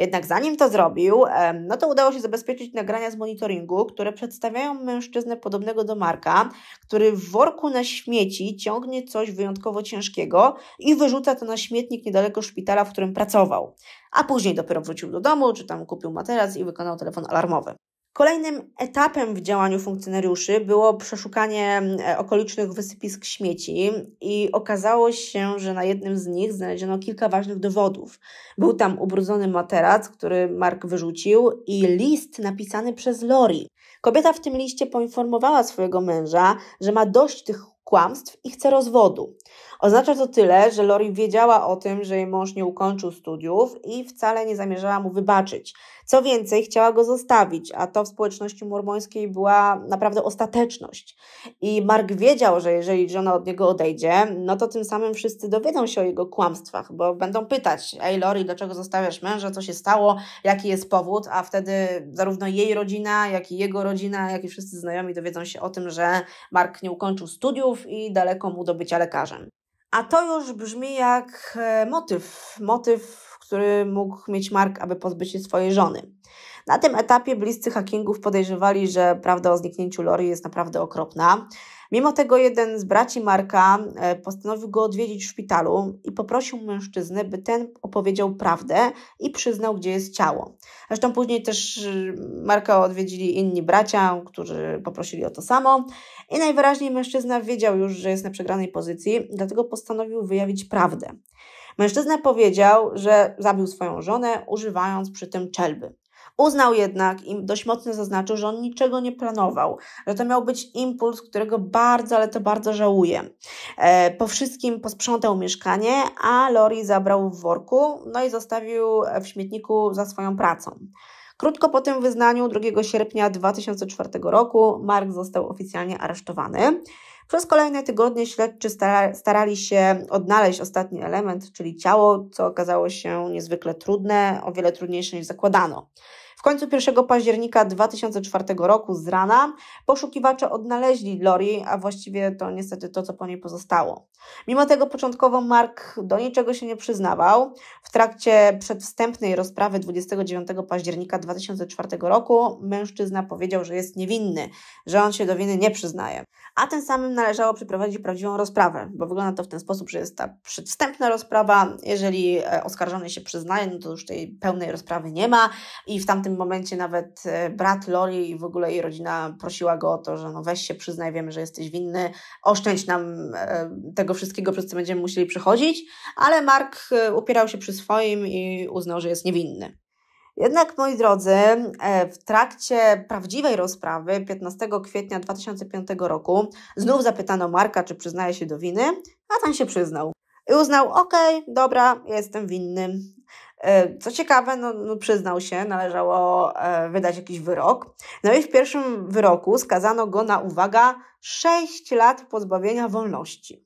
S1: Jednak zanim to zrobił, no to udało się zabezpieczyć nagrania z monitoringu, które przedstawiają mężczyznę podobnego do Marka, który w worku na śmieci ciągnie coś wyjątkowo ciężkiego i wyrzuca to na śmietnik niedaleko szpitala, w którym pracował. A później dopiero wrócił do domu, czy tam kupił materac i wykonał telefon alarmowy. Kolejnym etapem w działaniu funkcjonariuszy było przeszukanie mm, e, okolicznych wysypisk śmieci i okazało się, że na jednym z nich znaleziono kilka ważnych dowodów. Był tam ubrudzony materac, który Mark wyrzucił i list napisany przez Lori. Kobieta w tym liście poinformowała swojego męża, że ma dość tych kłamstw i chce rozwodu. Oznacza to tyle, że Lori wiedziała o tym, że jej mąż nie ukończył studiów i wcale nie zamierzała mu wybaczyć. Co więcej, chciała go zostawić, a to w społeczności mormońskiej była naprawdę ostateczność. I Mark wiedział, że jeżeli żona od niego odejdzie, no to tym samym wszyscy dowiedzą się o jego kłamstwach, bo będą pytać, ej Lori, dlaczego zostawiasz męża, co się stało, jaki jest powód, a wtedy zarówno jej rodzina, jak i jego rodzina, jak i wszyscy znajomi dowiedzą się o tym, że Mark nie ukończył studiów i daleko mu do bycia lekarzem. A to już brzmi jak e, motyw, motyw, który mógł mieć Mark, aby pozbyć się swojej żony. Na tym etapie bliscy hackingów podejrzewali, że prawda o zniknięciu Lori jest naprawdę okropna. Mimo tego jeden z braci Marka e, postanowił go odwiedzić w szpitalu i poprosił mężczyznę, by ten opowiedział prawdę i przyznał, gdzie jest ciało. Zresztą później też e, Marka odwiedzili inni bracia, którzy poprosili o to samo i najwyraźniej mężczyzna wiedział już, że jest na przegranej pozycji, dlatego postanowił wyjawić prawdę. Mężczyzna powiedział, że zabił swoją żonę, używając przy tym czelby. Uznał jednak i dość mocno zaznaczył, że on niczego nie planował, że to miał być impuls, którego bardzo, ale to bardzo żałuje. E, po wszystkim posprzątał mieszkanie, a Lori zabrał w worku, no i zostawił w śmietniku za swoją pracą. Krótko po tym wyznaniu, 2 sierpnia 2004 roku, Mark został oficjalnie aresztowany. Przez kolejne tygodnie śledczy starali się odnaleźć ostatni element, czyli ciało, co okazało się niezwykle trudne, o wiele trudniejsze niż zakładano. W końcu 1 października 2004 roku z rana poszukiwacze odnaleźli Lori, a właściwie to niestety to, co po niej pozostało. Mimo tego początkowo Mark do niczego się nie przyznawał. W trakcie przedwstępnej rozprawy 29 października 2004 roku mężczyzna powiedział, że jest niewinny, że on się do winy nie przyznaje. A tym samym należało przeprowadzić prawdziwą rozprawę, bo wygląda to w ten sposób, że jest ta przedwstępna rozprawa. Jeżeli e, oskarżony się przyznaje, no to już tej pełnej rozprawy nie ma i w tamtym pewnym momencie nawet e, brat Lori i w ogóle jej rodzina prosiła go o to, że no weź się przyznaj, wiemy, że jesteś winny, oszczędź nam e, tego wszystkiego, przez co będziemy musieli przychodzić, ale Mark e, upierał się przy swoim i uznał, że jest niewinny. Jednak, moi drodzy, w trakcie prawdziwej rozprawy 15 kwietnia 2005 roku znów zapytano Marka, czy przyznaje się do winy, a ten się przyznał. I uznał, okej, okay, dobra, jestem winny, E, co ciekawe, no, no, przyznał się, należało e, wydać jakiś wyrok. No i w pierwszym wyroku skazano go na, uwaga, 6 lat pozbawienia wolności.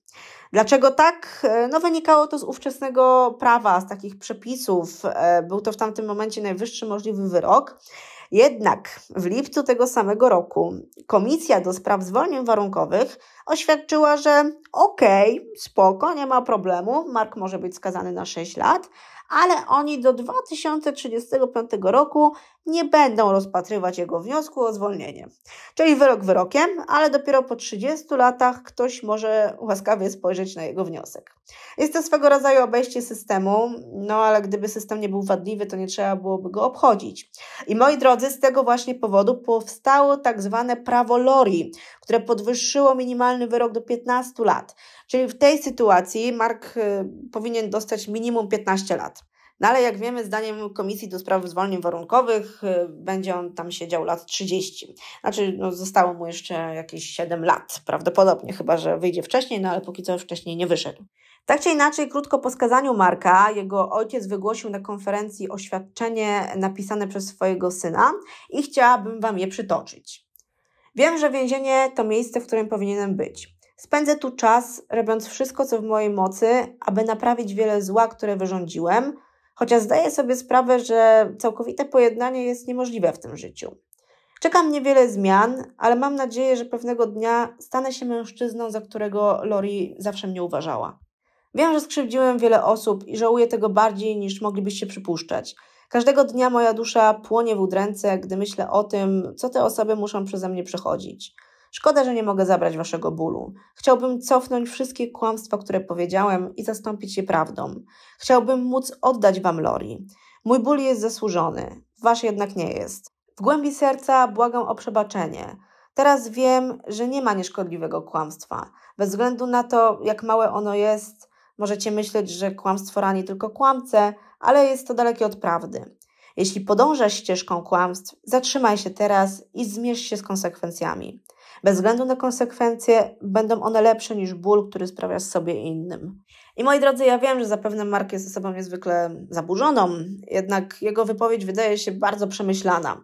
S1: Dlaczego tak? E, no, wynikało to z ówczesnego prawa, z takich przepisów. Był to w tamtym momencie najwyższy możliwy wyrok. Jednak w lipcu tego samego roku Komisja do Spraw Zwolnień Warunkowych oświadczyła, że okej, okay, spoko, nie ma problemu, Mark może być skazany na 6 lat, ale oni do 2035 roku nie będą rozpatrywać jego wniosku o zwolnienie. Czyli wyrok wyrokiem, ale dopiero po 30 latach ktoś może łaskawie spojrzeć na jego wniosek. Jest to swego rodzaju obejście systemu, no ale gdyby system nie był wadliwy, to nie trzeba byłoby go obchodzić. I moi drodzy, z tego właśnie powodu powstało tak zwane prawo Lori, które podwyższyło minimalny wyrok do 15 lat. Czyli w tej sytuacji Mark y, powinien dostać minimum 15 lat. No ale jak wiemy, zdaniem Komisji do Spraw Zwolnień Warunkowych y, będzie on tam siedział lat 30. Znaczy, no, zostało mu jeszcze jakieś 7 lat, prawdopodobnie, chyba że wyjdzie wcześniej, no ale póki co wcześniej nie wyszedł. Tak czy inaczej, krótko po skazaniu Marka, jego ojciec wygłosił na konferencji oświadczenie napisane przez swojego syna i chciałabym Wam je przytoczyć. Wiem, że więzienie to miejsce, w którym powinienem być. Spędzę tu czas, robiąc wszystko, co w mojej mocy, aby naprawić wiele zła, które wyrządziłem, chociaż zdaję sobie sprawę, że całkowite pojednanie jest niemożliwe w tym życiu. Czeka mnie wiele zmian, ale mam nadzieję, że pewnego dnia stanę się mężczyzną, za którego Lori zawsze mnie uważała. Wiem, że skrzywdziłem wiele osób i żałuję tego bardziej niż moglibyście przypuszczać. Każdego dnia moja dusza płonie w udręce, gdy myślę o tym, co te osoby muszą przeze mnie przechodzić. Szkoda, że nie mogę zabrać waszego bólu. Chciałbym cofnąć wszystkie kłamstwa, które powiedziałem i zastąpić je prawdą. Chciałbym móc oddać wam Lori. Mój ból jest zasłużony, wasz jednak nie jest. W głębi serca błagam o przebaczenie. Teraz wiem, że nie ma nieszkodliwego kłamstwa. Bez względu na to, jak małe ono jest, możecie myśleć, że kłamstwo rani tylko kłamcę, ale jest to dalekie od prawdy. Jeśli podążasz ścieżką kłamstw, zatrzymaj się teraz i zmierz się z konsekwencjami. Bez względu na konsekwencje, będą one lepsze niż ból, który sprawiasz sobie innym. I moi drodzy, ja wiem, że zapewne Mark jest osobą niezwykle zaburzoną, jednak jego wypowiedź wydaje się bardzo przemyślana.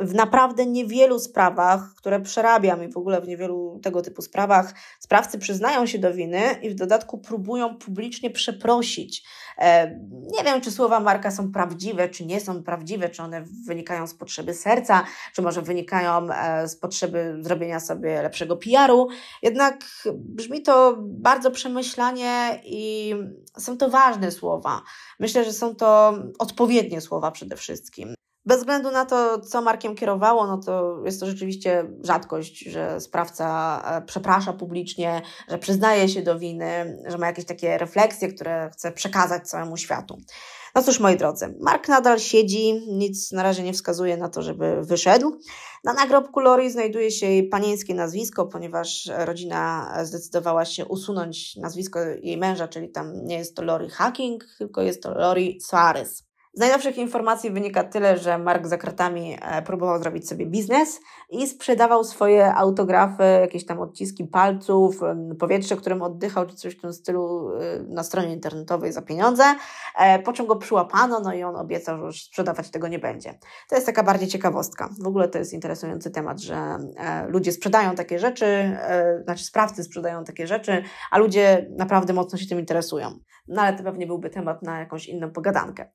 S1: W naprawdę niewielu sprawach, które przerabiam i w ogóle w niewielu tego typu sprawach, sprawcy przyznają się do winy i w dodatku próbują publicznie przeprosić nie wiem, czy słowa Marka są prawdziwe, czy nie są prawdziwe, czy one wynikają z potrzeby serca, czy może wynikają e, z potrzeby zrobienia sobie lepszego PR-u. Jednak brzmi to bardzo przemyślanie i są to ważne słowa. Myślę, że są to odpowiednie słowa przede wszystkim. Bez względu na to, co Markiem kierowało, no to jest to rzeczywiście rzadkość, że sprawca e, przeprasza publicznie, że przyznaje się do winy, że ma jakieś takie refleksje, które chce przekazać całemu światu. No cóż, moi drodzy, Mark nadal siedzi, nic na razie nie wskazuje na to, żeby wyszedł. Na nagrobku Lori znajduje się jej panieńskie nazwisko, ponieważ rodzina zdecydowała się usunąć nazwisko jej męża, czyli tam nie jest to Lori Hacking, tylko jest to Lori Suarez. Z najnowszych informacji wynika tyle, że Mark za kratami e, próbował zrobić sobie biznes i sprzedawał swoje autografy, jakieś tam odciski palców, powietrze, którym oddychał, czy coś w tym stylu y, na stronie internetowej za pieniądze, e, po czym go przyłapano, no i on obiecał, że już sprzedawać tego nie będzie. To jest taka bardziej ciekawostka. W ogóle to jest interesujący temat, że e, ludzie sprzedają takie rzeczy, znaczy sprawcy sprzedają takie rzeczy, a ludzie naprawdę mocno się tym interesują. No ale to pewnie byłby temat na jakąś inną pogadankę.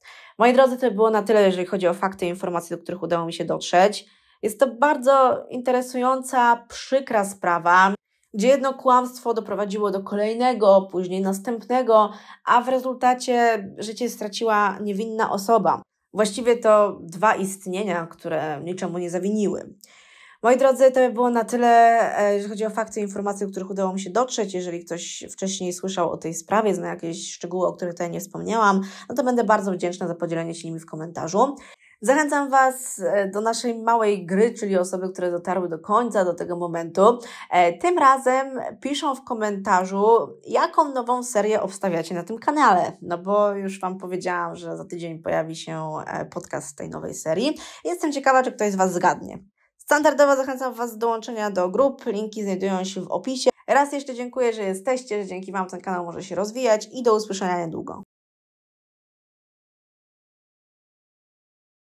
S1: Moi drodzy, to było na tyle, jeżeli chodzi o fakty i informacje, do których udało mi się dotrzeć. Jest to bardzo interesująca, przykra sprawa, gdzie jedno kłamstwo doprowadziło do kolejnego, później następnego, a w rezultacie życie straciła niewinna osoba. Właściwie to dwa istnienia, które niczemu nie zawiniły. Moi drodzy, to było na tyle, e, jeżeli chodzi o fakty i informacje, których udało mi się dotrzeć. Jeżeli ktoś wcześniej słyszał o tej sprawie, zna jakieś szczegóły, o których tutaj nie wspomniałam, no to będę bardzo wdzięczna za podzielenie się nimi w komentarzu. Zachęcam Was e, do naszej małej gry, czyli osoby, które dotarły do końca, do tego momentu. E, tym razem piszą w komentarzu, jaką nową serię obstawiacie na tym kanale. No bo już Wam powiedziałam, że za tydzień pojawi się podcast tej nowej serii. Jestem ciekawa, czy ktoś z Was zgadnie. Standardowo zachęcam Was do dołączenia do grup, linki znajdują się w opisie. Raz jeszcze dziękuję, że jesteście, że dzięki Wam ten kanał może się rozwijać i do usłyszenia niedługo.